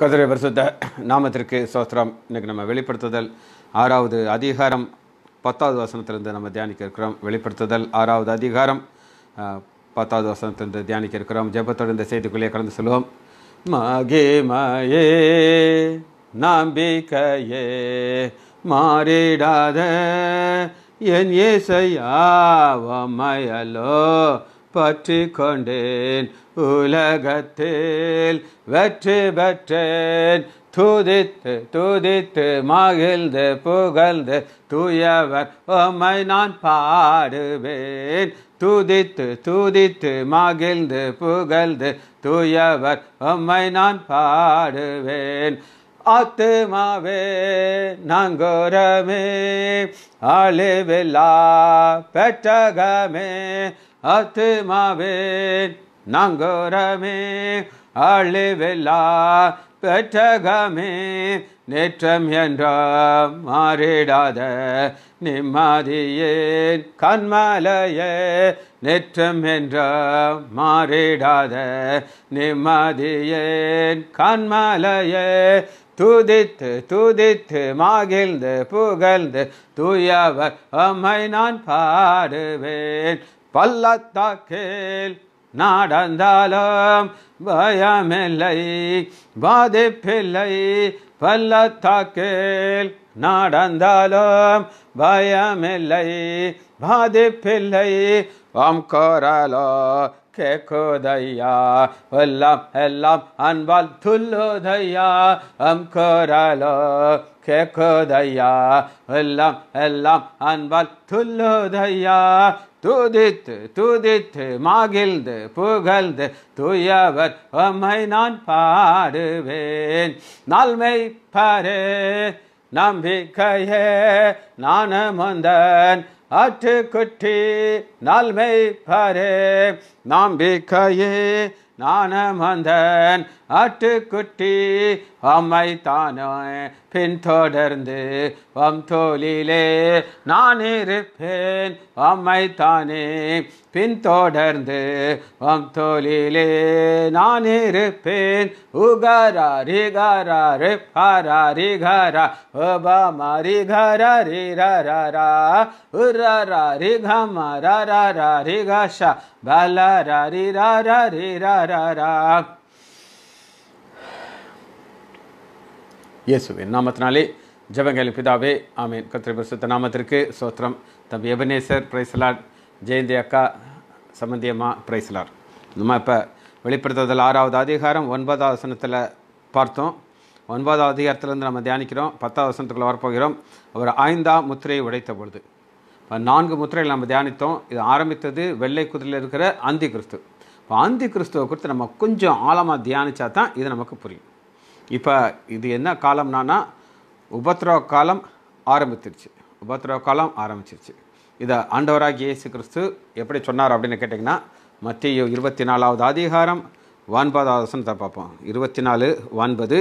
கதிரை பரிசுத்த நாமத்திற்கு சோஸ்திரம் இன்றைக்கி நம்ம வெளிப்படுத்துதல் ஆறாவது அதிகாரம் பத்தாவது வசனத்திலிருந்து நம்ம தியானிக்க இருக்கிறோம் வெளிப்படுத்துதல் ஆறாவது அதிகாரம் பத்தாவது வசனத்திலிருந்து தியானிக்க இருக்கிறோம் ஜெபத்தோடு இந்த செய்திக்குள்ளே கலந்து சொல்லுவோம் மகே மயே நாம்பிக்கையே மாறிடாத என் ஏசையாவமயலோ பற்றி கொண்டேன் உலகத்தில் வெற்றி பெற்றேன் துதித்து துதித்து மகிழ்ந்து புகழ்ந்து தூயவர் உம்மை நான் பாடுவேன் துதித்து துதித்து மகிழ்ந்து புகழ்ந்து தூயவர் உம்மை நான் பாடுவேன் ஆத்துமாவே நங்கோரமே அழிவில்லா பெற்றகமே ஆத்துமாவேன் நாங்கோரமே அழிவில்லா பெற்றகமே நேற்றம் என்றாம் மாறிடாத நிம்மதியேன் கண்மலையே நேற்றம் என்றாம் மாறிடாத நிம்மதியேன் கண்மலையே துதித்து துதித்து மகிழ்ந்து புகழ்ந்து தூயவர் அம்மை நான் பாடுவேன் பல்லத்தாக்கில் நடந்தாலும் பயமில்லை பாதிப்பில்லை பல்லத்தாக்கில் நடந்தாலும் பயமில்லை பாதிப்பில்லை ஓம் கோரலோ கேக்குதையா எல்லாம் எல்லாம் அன்பால் துல்லுதையா அம் கோரலோ கேக்குதையா எல்லாம் எல்லாம் அன்பால் துல்லுதையா துதித்து துதித்து மாகிழ்ந்து புகழ்ந்து துயவர் உம்மை நான் பாடுவேன் நல்மை பாரே நம்பிக்கையே நானமுந்தன் ஆற்றுக்குட்டி நல்மை பாரே நம்பிக்கையே நானமுந்தன் ஆட்டுக்குட்டி அம்மைத்தானே பின் தொடர்ந்து வம் தோலிலே நான் இருப்பேன் அம்மைத்தானே பின் தொடர்ந்து வம் தோலிலே நான் இருப்பேன் உகரா ரிகரா ரிஃபரா ரிகரா ஒபாமா ரிகரா ரிரரா உரரா ரிகமா ரரா ரிகஷா பலரா ரிரரா ரிரரா இயேசுவின் நாமத்தினாலே ஜபங்களின் பிதாவே ஆமீன் கத்திரி பிரசுத்த நாமத்திற்கு சோத்திரம் தம்பி எபனேசர் பிரைஸ்லார் ஜெயந்தி அக்கா சம்பந்தியம்மா பிரைசலார் நம்ம இப்போ வெளிப்படுத்துவதில் ஆறாவது அதிகாரம் ஒன்பதாவது வசனத்தில் பார்த்தோம் ஒன்பதாவது அதிகாரத்திலேருந்து நம்ம தியானிக்கிறோம் பத்தாவது வசனத்துக்குள்ளே வரப்போகிறோம் அவர் ஐந்தாம் முத்திரையை உடைத்த பொழுது நான்கு முத்திரைகள் நம்ம தியானித்தோம் இது ஆரம்பித்தது வெள்ளை குதிரையில் இருக்கிற அந்தி கிறிஸ்து இப்போ அந்தி கிறிஸ்துவை குறித்து நம்ம கொஞ்சம் ஆழமாக தியானித்தா தான் இது நமக்கு புரியும் இப்போ இது என்ன காலம்னானா உபத்ரவ காலம் ஆரம்பிச்சிருச்சு உபத்ரவ காலம் ஆரம்பிச்சிருச்சு இதை ஆண்டவராக இயேசு கிறிஸ்து எப்படி சொன்னார் அப்படின்னு கேட்டிங்கன்னா மத்திய இருபத்தி நாலாவது அதிகாரம் ஒன்பதாவது வசனத்தை பார்ப்போம் இருபத்தி நாலு ஒன்பது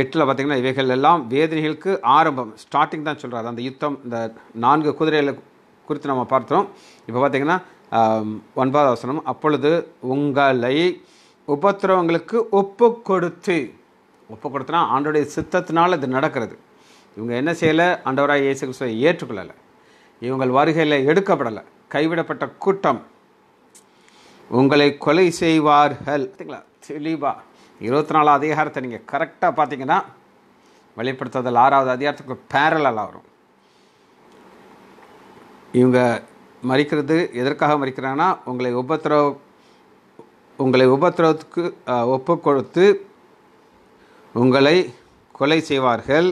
எட்டில் பார்த்திங்கன்னா இவைகள் எல்லாம் வேதனைகளுக்கு ஆரம்பம் ஸ்டார்டிங் தான் சொல்கிறாரு அந்த யுத்தம் இந்த நான்கு குதிரைகளை குறித்து நம்ம பார்த்தோம் இப்போ பார்த்திங்கன்னா ஒன்பதாவது வசனம் அப்பொழுது உங்களை உபத்திரவங்களுக்கு ஒப்பு கொடுத்து ஒப்பு கொடுத்தனா ஆண்டோடைய சித்தத்தினால் இது நடக்கிறது இவங்க என்ன செய்யலை ஆண்டவராக இயேசு கிறிஸ்துவை ஏற்றுக்கொள்ளலை இவங்கள் வருகையில் எடுக்கப்படலை கைவிடப்பட்ட கூட்டம் உங்களை கொலை செய்வார்கள் பார்த்தீங்களா தெளிவாக இருபத்தி நாலு அதிகாரத்தை நீங்கள் கரெக்டாக பார்த்தீங்கன்னா வெளிப்படுத்துதல் ஆறாவது அதிகாரத்துக்கு பேரலாக வரும் இவங்க மறிக்கிறது எதற்காக மறிக்கிறாங்கன்னா உங்களை உபத்திரவ உங்களை உபத்திரவத்துக்கு ஒப்பு கொடுத்து உங்களை கொலை செய்வார்கள்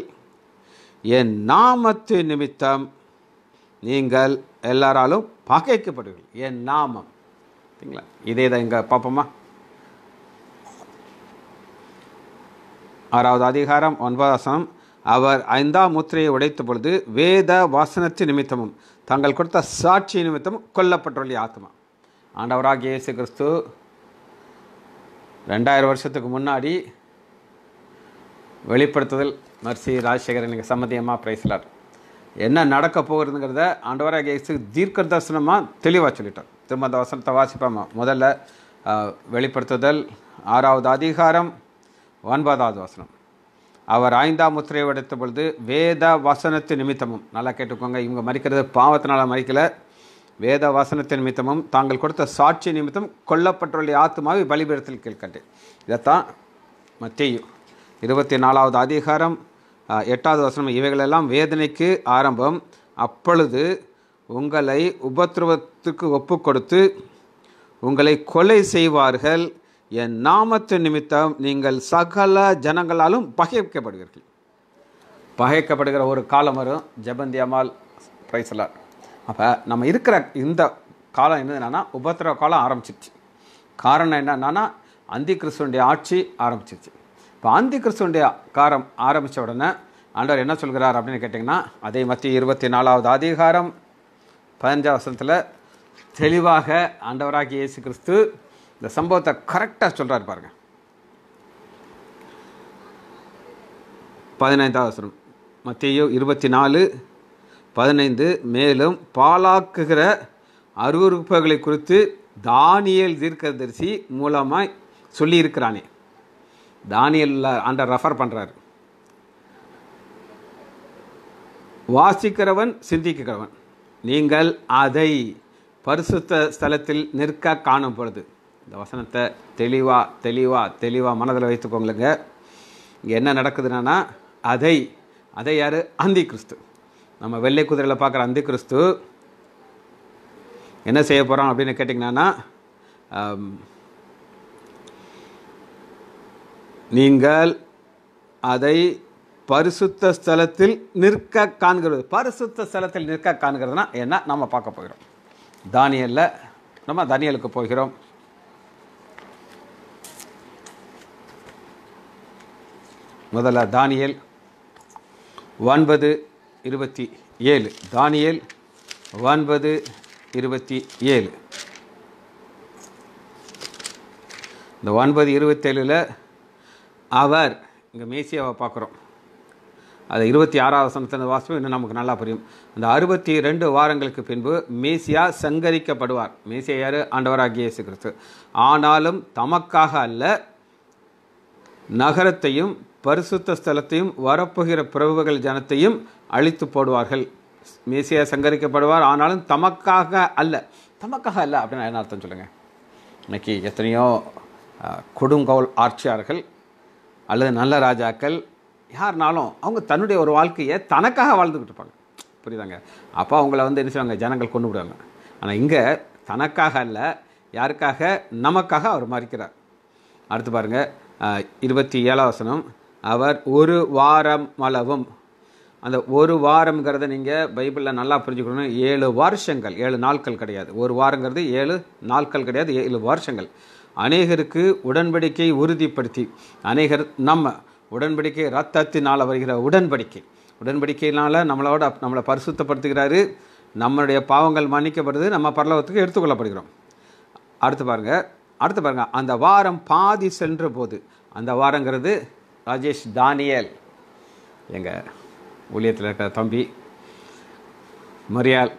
என் நாமத்து நிமித்தம் நீங்கள் எல்லாராலும் பகைக்கப்படுவீர்கள் என் நாமம் சரிங்களா இதே தான் இங்கே பார்ப்போமா ஆறாவது அதிகாரம் ஒன்பதாசனம் அவர் ஐந்தாம் முத்திரையை உடைத்த பொழுது வேத வாசனத்து நிமித்தமும் தாங்கள் கொடுத்த சாட்சி நிமித்தமும் கொல்லப்பட்டுள்ள ஆத்மா ஆண்டவராக இயேசு கிறிஸ்து ரெண்டாயிரம் வருஷத்துக்கு முன்னாடி வெளிப்படுத்துதல் மர்சி ராஜசேகரன் எனக்கு சம்மதியமாக பேசலார் என்ன நடக்க போகிறதுங்கிறத ஆண்டவராக தீர்க்க தரிசனமாக தெளிவாக சொல்லிட்டார் திரும்ப அந்த வசனத்தை வாசிப்பாமா முதல்ல வெளிப்படுத்துதல் ஆறாவது அதிகாரம் ஒன்பதாவது வசனம் அவர் ஐந்தாம் முத்திரையை எடுத்த பொழுது வேத வசனத்து நிமித்தமும் நல்லா கேட்டுக்கோங்க இவங்க மறிக்கிறது பாவத்தினால் மறிக்கலை வேத வசனத்தின் நிமித்தமும் தாங்கள் கொடுத்த சாட்சி நிமித்தம் கொல்லப்பட்டுள்ள ஆத்மாவை பலிபீடத்தில் கேட்கட்டேன் இதைத்தான் மத்தியும் இருபத்தி நாலாவது அதிகாரம் எட்டாவது வசனம் இவைகளெல்லாம் வேதனைக்கு ஆரம்பம் அப்பொழுது உங்களை உபத்திரவத்துக்கு ஒப்பு கொடுத்து உங்களை கொலை செய்வார்கள் என் நாமத்து நிமித்தம் நீங்கள் சகல ஜனங்களாலும் பகைக்கப்படுவீர்கள் பகைக்கப்படுகிற ஒரு காலம் வரும் ஜபந்தி அமால் பிரைசலார் அப்போ நம்ம இருக்கிற இந்த காலம் என்னது என்னென்னா காலம் ஆரம்பிச்சிருச்சு காரணம் என்னென்னா அந்தி கிறிஸ்துவனுடைய ஆட்சி ஆரம்பிச்சிருச்சு இப்போ அந்தி கிறிஸ்துவனுடைய காரம் ஆரம்பித்த உடனே ஆண்டவர் என்ன சொல்கிறார் அப்படின்னு கேட்டிங்கன்னா அதே மத்தி இருபத்தி நாலாவது அதிகாரம் பதினஞ்சாவது வருஷத்தில் தெளிவாக ஆண்டவராகி இயேசு கிறிஸ்து இந்த சம்பவத்தை கரெக்டாக சொல்கிறார் பாருங்கள் பதினைந்தாவது வருஷம் மத்தியோ இருபத்தி நாலு பதினைந்து மேலும் பாலாக்குகிற அருவறுப்புகளை குறித்து தானியல் தீர்க்கதரிசி மூலமாக சொல்லியிருக்கிறானே தானியல் ஆண்ட ரெஃபர் பண்ணுறாரு வாசிக்கிறவன் சிந்திக்கிறவன் நீங்கள் அதை பரிசுத்த ஸ்தலத்தில் நிற்க காணும் பொழுது இந்த வசனத்தை தெளிவாக தெளிவாக தெளிவாக மனதில் வைத்துக்கோங்களுங்க இங்கே என்ன நடக்குதுன்னா அதை அதை யார் அந்தி கிறிஸ்து நம்ம வெள்ளை குதிரையில் பார்க்குற அந்த கிறிஸ்து என்ன செய்ய போகிறோம் அப்படின்னு கேட்டிங்கன்னா நீங்கள் அதை பரிசுத்த ஸ்தலத்தில் நிற்க காண்கிறது பரிசுத்த ஸ்தலத்தில் நிற்க காண்கிறதுனா என்ன நம்ம பார்க்க போகிறோம் தானியலில் நம்ம தானியலுக்கு போகிறோம் முதல்ல தானியல் ஒன்பது இருபத்தி ஏழு தானியல் ஒன்பது இருபத்தி ஏழு இந்த ஒன்பது இருபத்தேழில் அவர் இங்கே மேசியாவை பார்க்குறோம் அது இருபத்தி ஆறாவது வசனத்தின வாசம் இன்னும் நமக்கு நல்லா புரியும் அந்த அறுபத்தி ரெண்டு வாரங்களுக்கு பின்பு மேசியா சங்கரிக்கப்படுவார் மேசியா யார் ஆண்டவராகிய கிறிஸ்து ஆனாலும் தமக்காக அல்ல நகரத்தையும் பரிசுத்த ஸ்தலத்தையும் வரப்போகிற பிரபுகள் ஜனத்தையும் அழித்து போடுவார்கள் மேசியா சங்கரிக்கப்படுவார் ஆனாலும் தமக்காக அல்ல தமக்காக அல்ல அப்படின்னு என்ன அர்த்தம் சொல்லுங்கள் இன்றைக்கி எத்தனையோ கொடுங்கோல் ஆட்சியார்கள் அல்லது நல்ல ராஜாக்கள் யாருனாலும் அவங்க தன்னுடைய ஒரு வாழ்க்கையை தனக்காக வாழ்ந்துக்கிட்டு இருப்பாங்க புரியுதாங்க அப்போ அவங்கள வந்து என்ன செய்வாங்க ஜனங்கள் கொண்டு விடுவாங்க ஆனால் இங்கே தனக்காக அல்ல யாருக்காக நமக்காக அவர் மறிக்கிறார் அடுத்து பாருங்கள் இருபத்தி ஏழாவசனம் வசனம் அவர் ஒரு வாரம் அளவும் அந்த ஒரு வாரங்கிறத நீங்கள் பைபிளில் நல்லா புரிஞ்சுக்கணும் ஏழு வருஷங்கள் ஏழு நாட்கள் கிடையாது ஒரு வாரங்கிறது ஏழு நாட்கள் கிடையாது ஏழு வருஷங்கள் அநேகருக்கு உடன்படிக்கை உறுதிப்படுத்தி அநேகர் நம்ம உடன்படிக்கை ரத்தத்தினால் வருகிற உடன்படிக்கை உடன்படிக்கையினால் நம்மளோட நம்மளை பரிசுத்தப்படுத்துகிறாரு நம்மளுடைய பாவங்கள் மன்னிக்கப்படுது நம்ம பரலோகத்துக்கு எடுத்துக்கொள்ளப்படுகிறோம் அடுத்து பாருங்கள் அடுத்து பாருங்கள் அந்த வாரம் பாதி சென்ற போது அந்த வாரங்கிறது ராஜேஷ் தானியல் எங்கள் ஊழியத்தில் இருக்கிற தம்பி மரியால்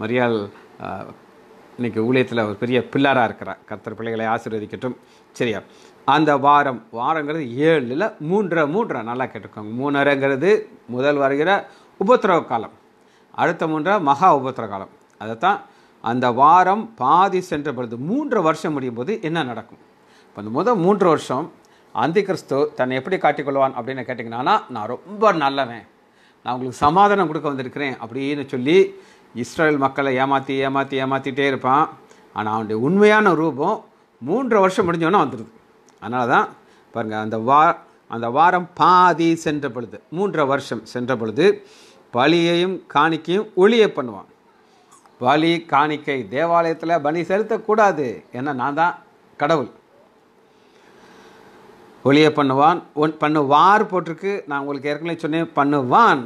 மரியால் இன்றைக்கி ஊழியத்தில் ஒரு பெரிய பில்லராக இருக்கிறார் கர்த்தர் பிள்ளைகளை ஆசீர்வதிக்கட்டும் சரியா அந்த வாரம் வாரங்கிறது ஏழில் மூன்றரை மூன்றரை நல்லா கேட்டிருக்காங்க மூணரைங்கிறது முதல் வருகிற உபத்திரவ காலம் அடுத்த மூன்றரை மகா உபத்திரவ காலம் அதைத்தான் அந்த வாரம் பாதி சென்ற பொழுது மூன்று வருஷம் முடியும் போது என்ன நடக்கும் இப்போ அந்த முதல் மூன்று வருஷம் அந்தி கிறிஸ்து தன்னை எப்படி காட்டிக்கொள்வான் அப்படின்னு கேட்டிங்கன்னா நான் ரொம்ப நல்லவன் நான் உங்களுக்கு சமாதானம் கொடுக்க வந்திருக்கிறேன் அப்படின்னு சொல்லி இஸ்ரேல் மக்களை ஏமாற்றி ஏமாற்றி ஏமாற்றிட்டே இருப்பான் ஆனால் அவனுடைய உண்மையான ரூபம் மூன்று வருஷம் முடிஞ்சோன்னா வந்துடுது அதனால தான் பாருங்கள் அந்த வா அந்த வாரம் பாதி சென்ற பொழுது மூன்று வருஷம் சென்ற பொழுது பலியையும் காணிக்கையும் ஒளியை பண்ணுவான் பலி காணிக்கை தேவாலயத்தில் பலி செலுத்தக்கூடாது ஏன்னா நான் தான் கடவுள் ஒளிய பண்ணுவான் ஒன் பண்ணுவார் போட்டிருக்கு நான் உங்களுக்கு ஏற்கனவே சொன்னேன் பண்ணுவான்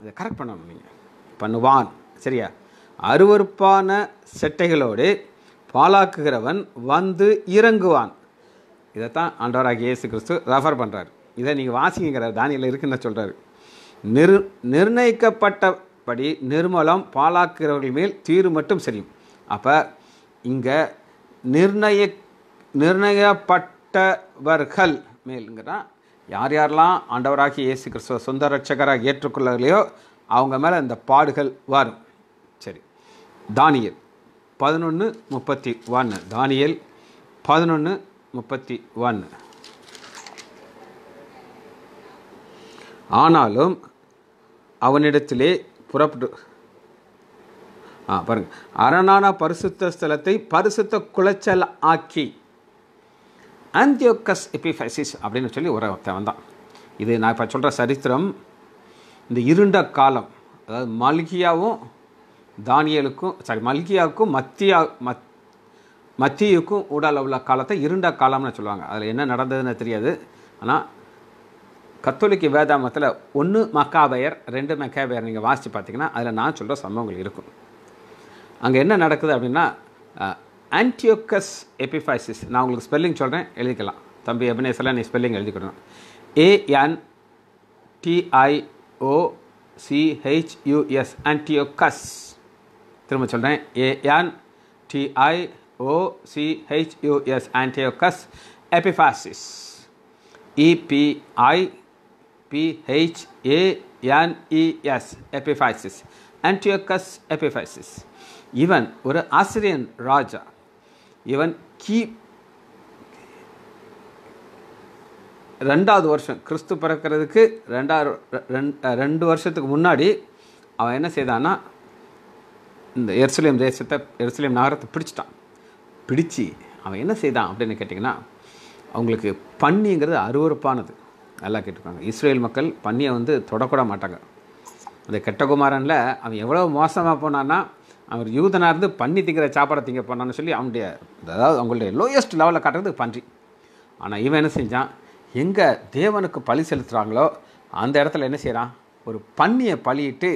அதை கரெக்ட் பண்ணணும் நீங்கள் பண்ணுவான் சரியா அருவறுப்பான செட்டைகளோடு பாலாக்குகிறவன் வந்து இறங்குவான் இதைத்தான் ஆண்டவராக இயேசு கிறிஸ்து ரெஃபர் பண்ணுறார் இதை நீங்கள் வாசிங்கிறார் தானியில் இருக்குன்னு சொல்கிறாரு நிர் நிர்ணயிக்கப்பட்டபடி நிர்மலம் பாலாக்குகிறவர்கள் மேல் தீர்வு மட்டும் செய்யும் அப்போ இங்கே நிர்ணய நிர்ணயப்பட்டவர்கள் மேல்ங்கிறனா யார் யாரெல்லாம் ஆண்டவராகி இயேசு கிறிஸ்துவ சொந்த ரட்சகராக ஏற்றுக்கொள்ளலையோ அவங்க மேலே இந்த பாடுகள் வரும் சரி தானியல் பதினொன்று முப்பத்தி ஒன்று தானியல் பதினொன்று முப்பத்தி ஒன்று ஆனாலும் அவனிடத்திலே புறப்பட்டு ஆ பாருங்கள் அரணான பரிசுத்த ஸ்தலத்தை பரிசுத்த குலைச்சல் ஆக்கி ஆந்தியோக்கஸ் எபிஃபைசிஸ் அப்படின்னு சொல்லி ஒரு ஒருத்தவன் தான் இது நான் இப்போ சொல்கிற சரித்திரம் இந்த இருண்ட காலம் அதாவது மல்கியாவும் தானியலுக்கும் சாரி மல்கியாவுக்கும் மத்தியா மத் மத்தியுக்கும் ஊடால உள்ள காலத்தை இருண்ட காலம்னு சொல்லுவாங்க அதில் என்ன நடந்ததுன்னு தெரியாது ஆனால் கத்தோலிக்க வேதாமத்தில் ஒன்று மக்காபயர் ரெண்டு மக்காபயர் நீங்கள் வாசித்து பார்த்தீங்கன்னா அதில் நான் சொல்கிற சம்பவங்கள் இருக்கும் அங்கே என்ன நடக்குது அப்படின்னா ஆன்டியோக்கஸ் எபிஃபைசிஸ் நான் உங்களுக்கு ஸ்பெல்லிங் சொல்கிறேன் எழுதிக்கலாம் தம்பி அபினேசெல்லாம் நீ ஸ்பெல்லிங் எழுதிக்கணும் ஏஎன் டிஐஓ சிஹெச்யூஎஸ் ஆன்டியோக்கஸ் திரும்ப சொல்கிறேன் A N T I O C H U S Antiochus Epiphanes E P I P H A N E S Epiphanes Antiochus Epiphanes இவன் ஒரு ஆசிரியன் ராஜா இவன் கி ரெண்டாவது வருஷம் கிறிஸ்து பிறக்கிறதுக்கு ரெண் ரெண்டு வருஷத்துக்கு முன்னாடி அவன் என்ன செய்தான்னா இந்த எருசலேம் தேசத்தை எருசலேம் நகரத்தை பிடிச்சிட்டான் பிடிச்சி அவன் என்ன செய்தான் அப்படின்னு கேட்டிங்கன்னா அவங்களுக்கு பன்னிங்கிறது அருவறுப்பானது நல்லா கேட்டுருக்காங்க இஸ்ரேல் மக்கள் பன்னியை வந்து தொடக்கூட மாட்டாங்க அந்த கெட்டகுமாரனில் அவன் எவ்வளோ மோசமாக போனான்னா அவர் யூதனாக இருந்து பண்ணி திங்கிற சாப்பாடை திங்க பண்ணான்னு சொல்லி அவனுடைய அதாவது அவங்களுடைய லோயஸ்ட் லெவலில் காட்டுறது பன்றி ஆனால் இவன் என்ன செஞ்சான் எங்கே தேவனுக்கு பழி செலுத்துகிறாங்களோ அந்த இடத்துல என்ன செய்கிறான் ஒரு பண்ணியை பழியிட்டு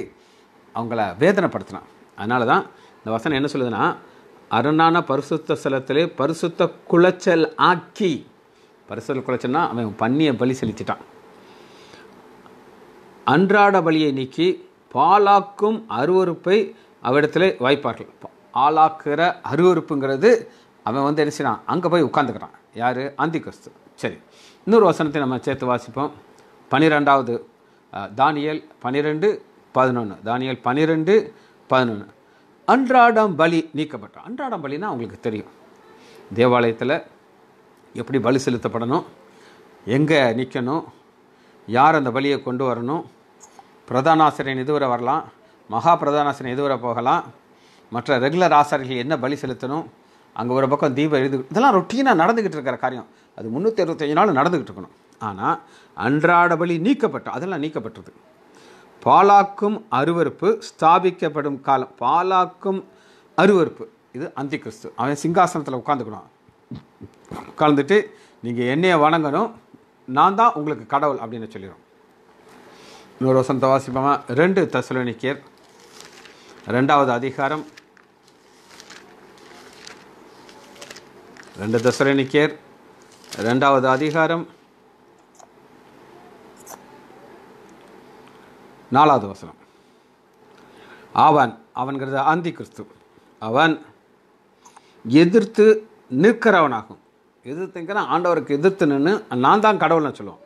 அவங்கள வேதனைப்படுத்தினான் அதனால தான் இந்த வசனம் என்ன சொல்லுதுன்னா அருணான பரிசுத்த ஸ்தலத்திலே பரிசுத்த குளச்சல் ஆக்கி பரிசுத்த குளச்சல்னா அவன் பண்ணியை பலி செலுத்திட்டான் அன்றாட பலியை நீக்கி பாலாக்கும் அருவறுப்பை அவரிடத்துல வாய்ப்பார்கள் இப்போ ஆளாக்குற அருவறுப்புங்கிறது அவன் வந்து என்ன செய்யான் அங்கே போய் உட்காந்துக்கிறான் யார் கிறிஸ்து சரி இன்னொரு வசனத்தை நம்ம சேர்த்து வாசிப்போம் பனிரெண்டாவது தானியல் பனிரெண்டு பதினொன்று தானியல் பனிரெண்டு பதினொன்று அன்றாடம் பலி நீக்கப்பட்டான் அன்றாடம் பலினா அவங்களுக்கு தெரியும் தேவாலயத்தில் எப்படி பலி செலுத்தப்படணும் எங்கே நிற்கணும் யார் அந்த பலியை கொண்டு வரணும் பிரதான ஆசிரியன் இதுவரை வரலாம் மகா பிரதானாசனம் எது வர போகலாம் மற்ற ரெகுலர் ஆசாரிகள் என்ன பலி செலுத்தணும் அங்கே ஒரு பக்கம் தீபம் எழுது இதெல்லாம் ரொட்டீனாக நடந்துக்கிட்டு இருக்கிற காரியம் அது முந்நூற்றி அறுபத்தஞ்சு நாள் நடந்துக்கிட்டு இருக்கணும் ஆனால் அன்றாட பலி நீக்கப்பட்டோம் அதெல்லாம் நீக்கப்பட்டது பாலாக்கும் அருவறுப்பு ஸ்தாபிக்கப்படும் காலம் பாலாக்கும் அருவறுப்பு இது அந்தி கிறிஸ்து அவன் சிங்காசனத்தில் உட்காந்துக்கணும் உட்காந்துட்டு நீங்கள் என்னையை வணங்கணும் நான் தான் உங்களுக்கு கடவுள் அப்படின்னு சொல்லிடுறோம் இன்னொரு வசந்த வாசிப்பமாக ரெண்டு தசலோனிக்கியர் ரெண்டாவது அதிகாரம் ரெண்டு தசரணிக்கேர் ரெண்டாவது அதிகாரம் நாலாவது வசனம் அவன் அவன்கிறது ஆந்தி கிறிஸ்து அவன் எதிர்த்து நிற்கிறவனாகும் எதிர்த்துங்கிற ஆண்டவருக்கு எதிர்த்து நின்று நான் தான் கடவுள்னு சொல்லுவோம்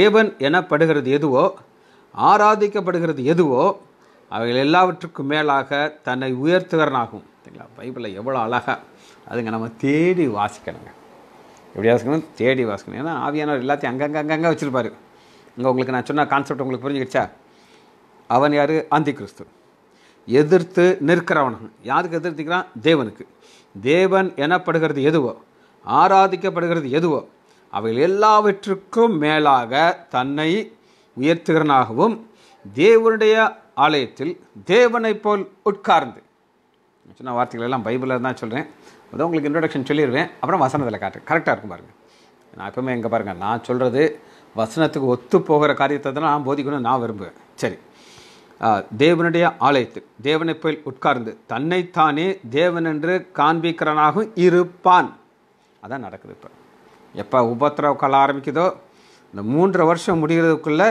தேவன் எனப்படுகிறது எதுவோ ஆராதிக்கப்படுகிறது எதுவோ அவைகள் எல்லாவற்றுக்கும் மேலாக தன்னை உயர்த்துகிறனாகும் சரிங்களா பைபிளில் எவ்வளோ அழகாக அதுங்க நம்ம தேடி வாசிக்கணுங்க எப்படி வாசிக்கணும் தேடி வாசிக்கணும் ஏன்னா ஆவியானவர் எல்லாத்தையும் அங்கங்கே அங்கங்கே வச்சுருப்பார் இங்கே உங்களுக்கு நான் சொன்ன கான்செப்ட் உங்களுக்கு புரிஞ்சுக்கிடுச்சா அவன் யார் ஆந்தி கிறிஸ்து எதிர்த்து நிற்கிறவன் யாருக்கு எதிர்த்துக்கிறான் தேவனுக்கு தேவன் எனப்படுகிறது எதுவோ ஆராதிக்கப்படுகிறது எதுவோ அவைகள் எல்லாவற்றுக்கும் மேலாக தன்னை உயர்த்துகிறனாகவும் தேவனுடைய ஆலயத்தில் தேவனைப் போல் உட்கார்ந்து சொன்ன வார்த்தைகள் எல்லாம் பைபிளில் தான் சொல்கிறேன் அதான் உங்களுக்கு இன்ட்ரடக்ஷன் சொல்லிடுவேன் அப்புறம் வசனத்தில் காட்டு கரெக்டாக இருக்கும் பாருங்கள் நான் எப்பவுமே எங்கே பாருங்கள் நான் சொல்கிறது வசனத்துக்கு ஒத்து போகிற காரியத்தை தான் நான் போதிக்கணும்னு நான் விரும்புவேன் சரி தேவனுடைய ஆலயத்தில் தேவனை போய் உட்கார்ந்து தன்னைத்தானே தேவன் என்று காண்பிக்கிறனாகவும் இருப்பான் அதான் நடக்குது இப்போ எப்போ உபத்திரவ கால ஆரம்பிக்குதோ இந்த மூன்று வருஷம் முடிகிறதுக்குள்ளே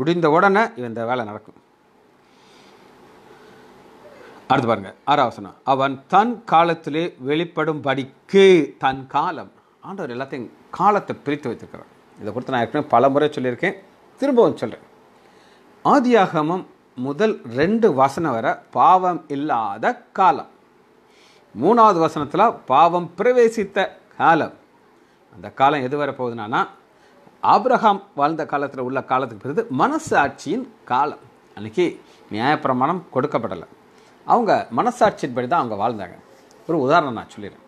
முடிந்த உடனே இந்த வேலை நடக்கும் அடுத்து பாருங்க ஆறாவசனம் அவன் தன் காலத்திலே வெளிப்படும் படிக்கு தன் காலம் ஆண்டவர் எல்லாத்தையும் காலத்தை பிரித்து வைத்திருக்கிறார் இதை குறித்து நான் ஏற்கனவே பல முறை சொல்லியிருக்கேன் திரும்பவும் சொல்கிறேன் ஆதியாகமம் முதல் ரெண்டு வசனம் வர பாவம் இல்லாத காலம் மூணாவது வசனத்தில் பாவம் பிரவேசித்த காலம் அந்த காலம் எது வர போகுதுனா ஆப்ரஹாம் வாழ்ந்த காலத்தில் உள்ள காலத்துக்கு பிறகு மனசாட்சியின் காலம் அன்றைக்கி நியாயப்பிரமாணம் கொடுக்கப்படலை அவங்க மனசாட்சியின்படி தான் அவங்க வாழ்ந்தாங்க ஒரு உதாரணம் நான் சொல்லிடுறேன்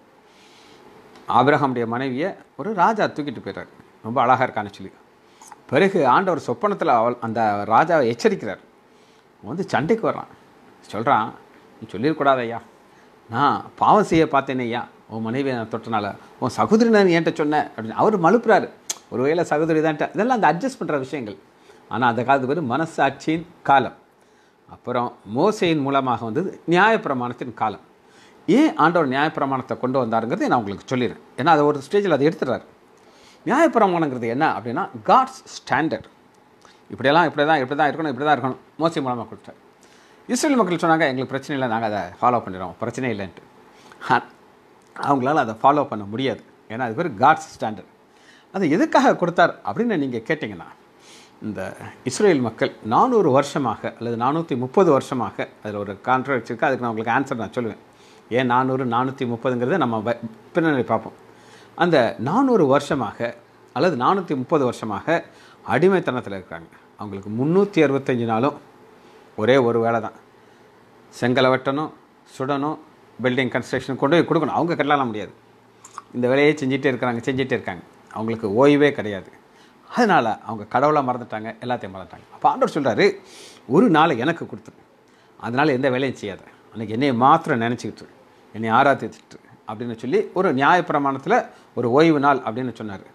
ஆபிரகமுடைய மனைவியை ஒரு ராஜா தூக்கிட்டு போயிடுறாரு ரொம்ப அழகாக இருக்கான்னு சொல்லி பிறகு ஆண்டவர் சொப்பனத்தில் அவள் அந்த ராஜாவை எச்சரிக்கிறார் வந்து சண்டைக்கு வர்றான் சொல்கிறான் நீ சொல்லிடக்கூடாது ஐயா நான் பாவம் செய்ய பார்த்தேனே ஐயா உன் மனைவி நான் தொட்டனால உன் சகோதரி நான் என்கிட்ட சொன்னேன் அப்படின்னு அவர் மழுப்புறாரு ஒருவேளை சகோதரி தான்ட்ட இதெல்லாம் அந்த அட்ஜஸ்ட் பண்ணுற விஷயங்கள் ஆனால் அந்த காலத்து பேர் மனசாட்சியின் காலம் அப்புறம் மோசையின் மூலமாக வந்தது நியாயப்பிரமாணத்தின் காலம் ஏன் ஆண்டவர் நியாயப்பிரமாணத்தை கொண்டு வந்தாருங்கிறது நான் உங்களுக்கு சொல்லிடுறேன் ஏன்னா அதை ஒரு ஸ்டேஜில் அதை எடுத்துடுறாரு நியாயப்பிரமாணங்கிறது என்ன அப்படின்னா காட்ஸ் ஸ்டாண்டர்ட் இப்படியெல்லாம் இப்படி தான் இப்படி தான் இருக்கணும் இப்படி தான் இருக்கணும் மோசை மூலமாக கொடுத்தார் இஸ்ரேல் மக்கள் சொன்னாங்க எங்களுக்கு பிரச்சனை இல்லை நாங்கள் அதை ஃபாலோ பண்ணிடுவோம் பிரச்சனை இல்லைன்ட்டு அவங்களால அதை ஃபாலோ பண்ண முடியாது ஏன்னா அது பேர் காட்ஸ் ஸ்டாண்டர்ட் அதை எதுக்காக கொடுத்தார் அப்படின்னு நீங்கள் கேட்டிங்கன்னா இந்த இஸ்ரேல் மக்கள் நானூறு வருஷமாக அல்லது நானூற்றி முப்பது வருஷமாக அதில் ஒரு கான்ட்ராக்ட் இருக்குது அதுக்கு நான் உங்களுக்கு ஆன்சர் நான் சொல்லுவேன் ஏன் நானூறு நானூற்றி முப்பதுங்கிறத நம்ம பின்னணி பார்ப்போம் அந்த நானூறு வருஷமாக அல்லது நானூற்றி முப்பது வருஷமாக அடிமைத்தனத்தில் இருக்கிறாங்க அவங்களுக்கு முந்நூற்றி அறுபத்தஞ்சு நாளும் ஒரே ஒரு வேலை தான் செங்கலை வெட்டணும் சுடணும் பில்டிங் கன்ஸ்ட்ரக்ஷன் கொண்டு போய் கொடுக்கணும் அவங்க கட்டலாம் முடியாது இந்த வேலையை செஞ்சிகிட்டே இருக்கிறாங்க செஞ்சிகிட்டே இருக்காங்க அவங்களுக்கு ஓய்வே கிடையாது அதனால் அவங்க கடவுளாக மறந்துட்டாங்க எல்லாத்தையும் மறந்துட்டாங்க அப்போ ஆண்டவர் சொல்கிறாரு ஒரு நாளை எனக்கு கொடுத்துரு அதனால் எந்த வேலையும் செய்யாத அன்றைக்கி என்னையை மாத்திரம் நினச்சிக்கிட்டு என்னை ஆராதிச்சுட்டு அப்படின்னு சொல்லி ஒரு நியாயப்பிரமாணத்தில் ஒரு ஓய்வு நாள் அப்படின்னு சொன்னார்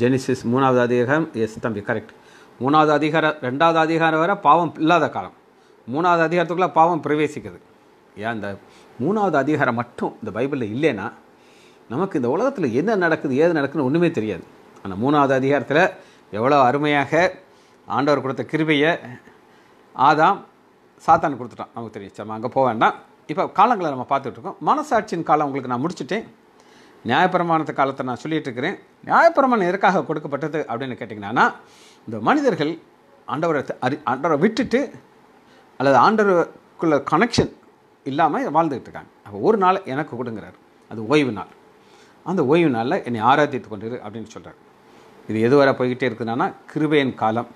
ஜெனிசிஸ் மூணாவது அதிகாரம் எஸ் தம்பி கரெக்ட் மூணாவது அதிகாரம் ரெண்டாவது அதிகாரம் வர பாவம் இல்லாத காலம் மூணாவது அதிகாரத்துக்குள்ளே பாவம் பிரவேசிக்குது ஏன் இந்த மூணாவது அதிகாரம் மட்டும் இந்த பைபிளில் இல்லைன்னா நமக்கு இந்த உலகத்தில் என்ன நடக்குது ஏது நடக்குதுன்னு ஒன்றுமே தெரியாது அந்த மூணாவது அதிகாரத்தில் எவ்வளோ அருமையாக ஆண்டவர் கொடுத்த கிருபையை ஆதாம் சாத்தான் கொடுத்துட்டான் நமக்கு தெரியும் நம்ம அங்கே போக வேண்டாம் இப்போ காலங்களை நம்ம பார்த்துட்ருக்கோம் மனசாட்சியின் காலம் உங்களுக்கு நான் முடிச்சுட்டேன் நியாயப்பிரமாணத்து காலத்தை நான் சொல்லிகிட்டு இருக்கிறேன் நியாயப்பிரமாணம் எதற்காக கொடுக்கப்பட்டது அப்படின்னு கேட்டிங்கன்னா இந்த மனிதர்கள் ஆண்டவரை அறி ஆண்டவரை விட்டுட்டு அல்லது ஆண்டவருக்குள்ள கனெக்ஷன் இல்லாமல் வாழ்ந்துக்கிட்டு இருக்காங்க அப்போ ஒரு நாள் எனக்கு கொடுங்கிறார் அது ஓய்வு நாள் அந்த ஓய்வு நாளில் என்னை ஆராதித்து கொண்டிரு அப்படின்னு சொல்கிறார் இது எதுவரை போய்கிட்டே இருக்குதுன்னா கிருபையின் காலம்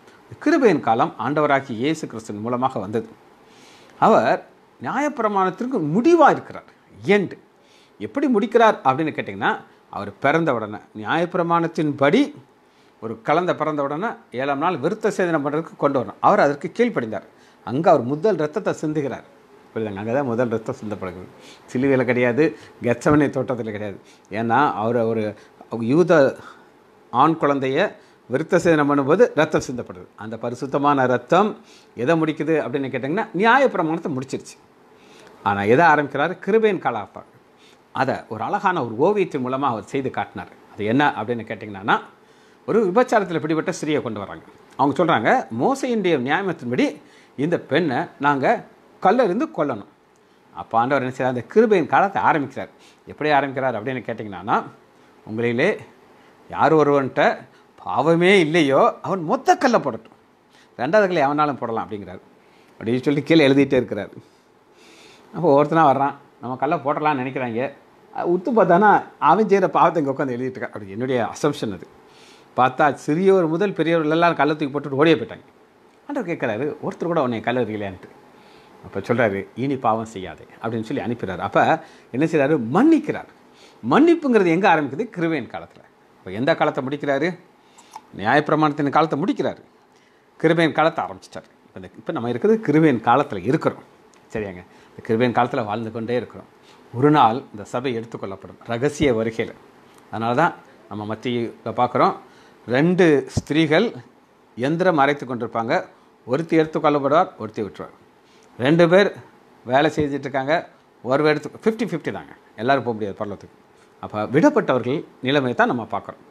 கிருபையின் காலம் ஆண்டவராகி இயேசு கிறிஸ்தன் மூலமாக வந்தது அவர் நியாயப்பிரமாணத்திற்கு முடிவாக இருக்கிறார் எண்டு எப்படி முடிக்கிறார் அப்படின்னு கேட்டிங்கன்னா அவர் பிறந்த உடனே நியாயப்பிரமாணத்தின்படி ஒரு கலந்த பிறந்த உடனே ஏழாம் நாள் விருத்த சேதனம் பண்ணுறதுக்கு கொண்டு வரணும் அவர் அதற்கு கீழ்ப்படைந்தார் அங்கே அவர் முதல் ரத்தத்தை சிந்துகிறார் புரியுதுங்க அங்கே தான் முதல் ரத்தம் சிந்தப்படுகிறது சிலுவையில் கிடையாது கெச்சவனை தோட்டத்தில் கிடையாது ஏன்னா அவர் ஒரு யூத ஆண் குழந்தைய விருத்த சேதனம் பண்ணும்போது ரத்தம் சிந்தப்படுது அந்த பரிசுத்தமான ரத்தம் எதை முடிக்குது அப்படின்னு கேட்டிங்கன்னா நியாய பிரமாணத்தை முடிச்சிருச்சு ஆனால் எதை ஆரம்பிக்கிறாரு கிருபையின் காலாப்பாடு அதை ஒரு அழகான ஒரு ஓவியத்தின் மூலமாக அவர் செய்து காட்டினார் அது என்ன அப்படின்னு கேட்டிங்கன்னா ஒரு விபச்சாரத்தில் பிடிபட்ட ஸ்ரீயை கொண்டு வராங்க அவங்க சொல்கிறாங்க மோசையினுடைய நியாயமத்தின்படி இந்த பெண்ணை நாங்கள் கல்லறிந்து கொல்லணும் அப்போ ஆண்டவர் என்ன செய்கிறார் அந்த கிருபையின் காலத்தை ஆரம்பிக்கிறார் எப்படி ஆரம்பிக்கிறார் அப்படின்னு கேட்டிங்கன்னா உங்களிலே யார் ஒருவன்ட்ட பாவமே இல்லையோ அவன் மொத்த கல்லை போடட்டும் ரெண்டாவது கல்லை எவனாலும் போடலாம் அப்படிங்கிறார் அப்படின்னு சொல்லி கீழே எழுதிட்டே இருக்கிறார் அப்போ ஒருத்தனா வர்றான் நம்ம கல்லை போடலான்னு நினைக்கிறாங்க உத்து பார்த்தானா அவன் செய்கிற பாவத்தை இங்கே உட்காந்து எழுதிட்டு அப்படி என்னுடைய அசம்ஷன் அது பார்த்தா சிறியவர் முதல் பெரியவர் எல்லாம் கள்ளத்துக்கு போட்டுட்டு ஓடியே போயிட்டாங்க அன்றை கேட்குறாரு ஒருத்தர் கூட உன்னை கல்லறிகளையான்ட்டு அப்போ சொல்கிறாரு இனி பாவம் செய்யாதே அப்படின்னு சொல்லி அனுப்பிடுறாரு அப்போ என்ன செய்கிறாரு மன்னிக்கிறார் மன்னிப்புங்கிறது எங்கே ஆரம்பிக்குது கிருவேன் காலத்தில் இப்போ எந்த காலத்தை முடிக்கிறாரு நியாயப்பிரமாணத்தின் காலத்தை முடிக்கிறாரு கிருபையின் காலத்தை ஆரம்பிச்சிட்டார் இப்போ இந்த இப்போ நம்ம இருக்கிறது கிருபையின் காலத்தில் இருக்கிறோம் சரியாங்க இந்த கிருபையின் காலத்தில் வாழ்ந்து கொண்டே இருக்கிறோம் ஒரு நாள் இந்த சபை எடுத்துக்கொள்ளப்படும் ரகசிய வருகையில் அதனால தான் நம்ம மத்தியில் பார்க்குறோம் ரெண்டு ஸ்திரீகள் எந்திரம் அரைத்து கொண்டிருப்பாங்க ஒருத்தி எடுத்துக்கொள்ளப்படுவார் ஒருத்தி விட்டுருவார் ரெண்டு பேர் வேலை செஞ்சிட்ருக்காங்க ஒரு எடுத்து ஃபிஃப்டி ஃபிஃப்டி தாங்க எல்லோரும் போக முடியாது பரவத்துக்கு அப்போ விடப்பட்டவர்கள் நிலைமையை தான் நம்ம பார்க்குறோம்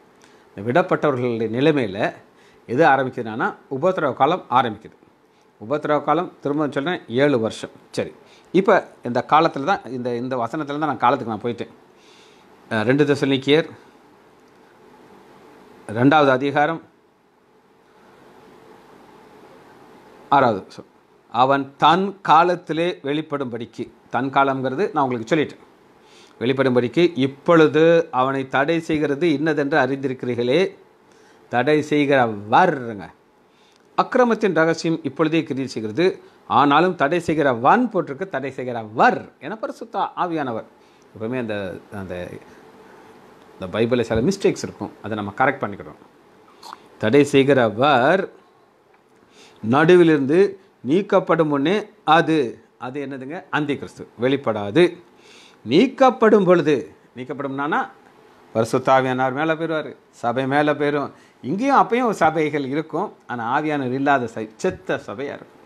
இந்த விடப்பட்டவர்களுடைய நிலைமையில் எது ஆரம்பிக்குதுன்னா உபத்திரவ காலம் ஆரம்பிக்குது உபத்திரவ காலம் திரும்ப சொல்கிறேன் ஏழு வருஷம் சரி இப்போ இந்த காலத்தில் தான் இந்த இந்த வசனத்தில் தான் நான் காலத்துக்கு நான் போயிட்டேன் ரெண்டு தசனிக்கியர் ரெண்டாவது அதிகாரம் ஆறாவது அவன் தன் காலத்திலே வெளிப்படும்படிக்கு தன் காலங்கிறது நான் உங்களுக்கு சொல்லிட்டேன் வெளிப்படும்படிக்கு இப்பொழுது அவனை தடை செய்கிறது இன்னதென்று அறிந்திருக்கிறீர்களே தடை செய்கிற வர்றங்க அக்கிரமத்தின் ரகசியம் இப்பொழுதே கிரி செய்கிறது ஆனாலும் தடை செய்கிற வன் போட்டிருக்கு தடை செய்கிற வர் என பரிசுத்தா ஆவியானவர் எப்பவுமே அந்த அந்த இந்த பைபிளில் சில மிஸ்டேக்ஸ் இருக்கும் அதை நம்ம கரெக்ட் பண்ணிக்கிறோம் தடை செய்கிறவர் நடுவிலிருந்து நீக்கப்படும் முன்னே அது அது என்னதுங்க அந்தி கிறிஸ்து வெளிப்படாது நீக்கப்படும் பொழுது நீக்கப்படும்னா பரிசுத்தாவியானார் மேலே போயிடுவார் சபை மேலே போயிடும் இங்கேயும் அப்பையும் சபைகள் இருக்கும் ஆனால் ஆவியானர் இல்லாத சை செத்த சபையாக இருக்கும்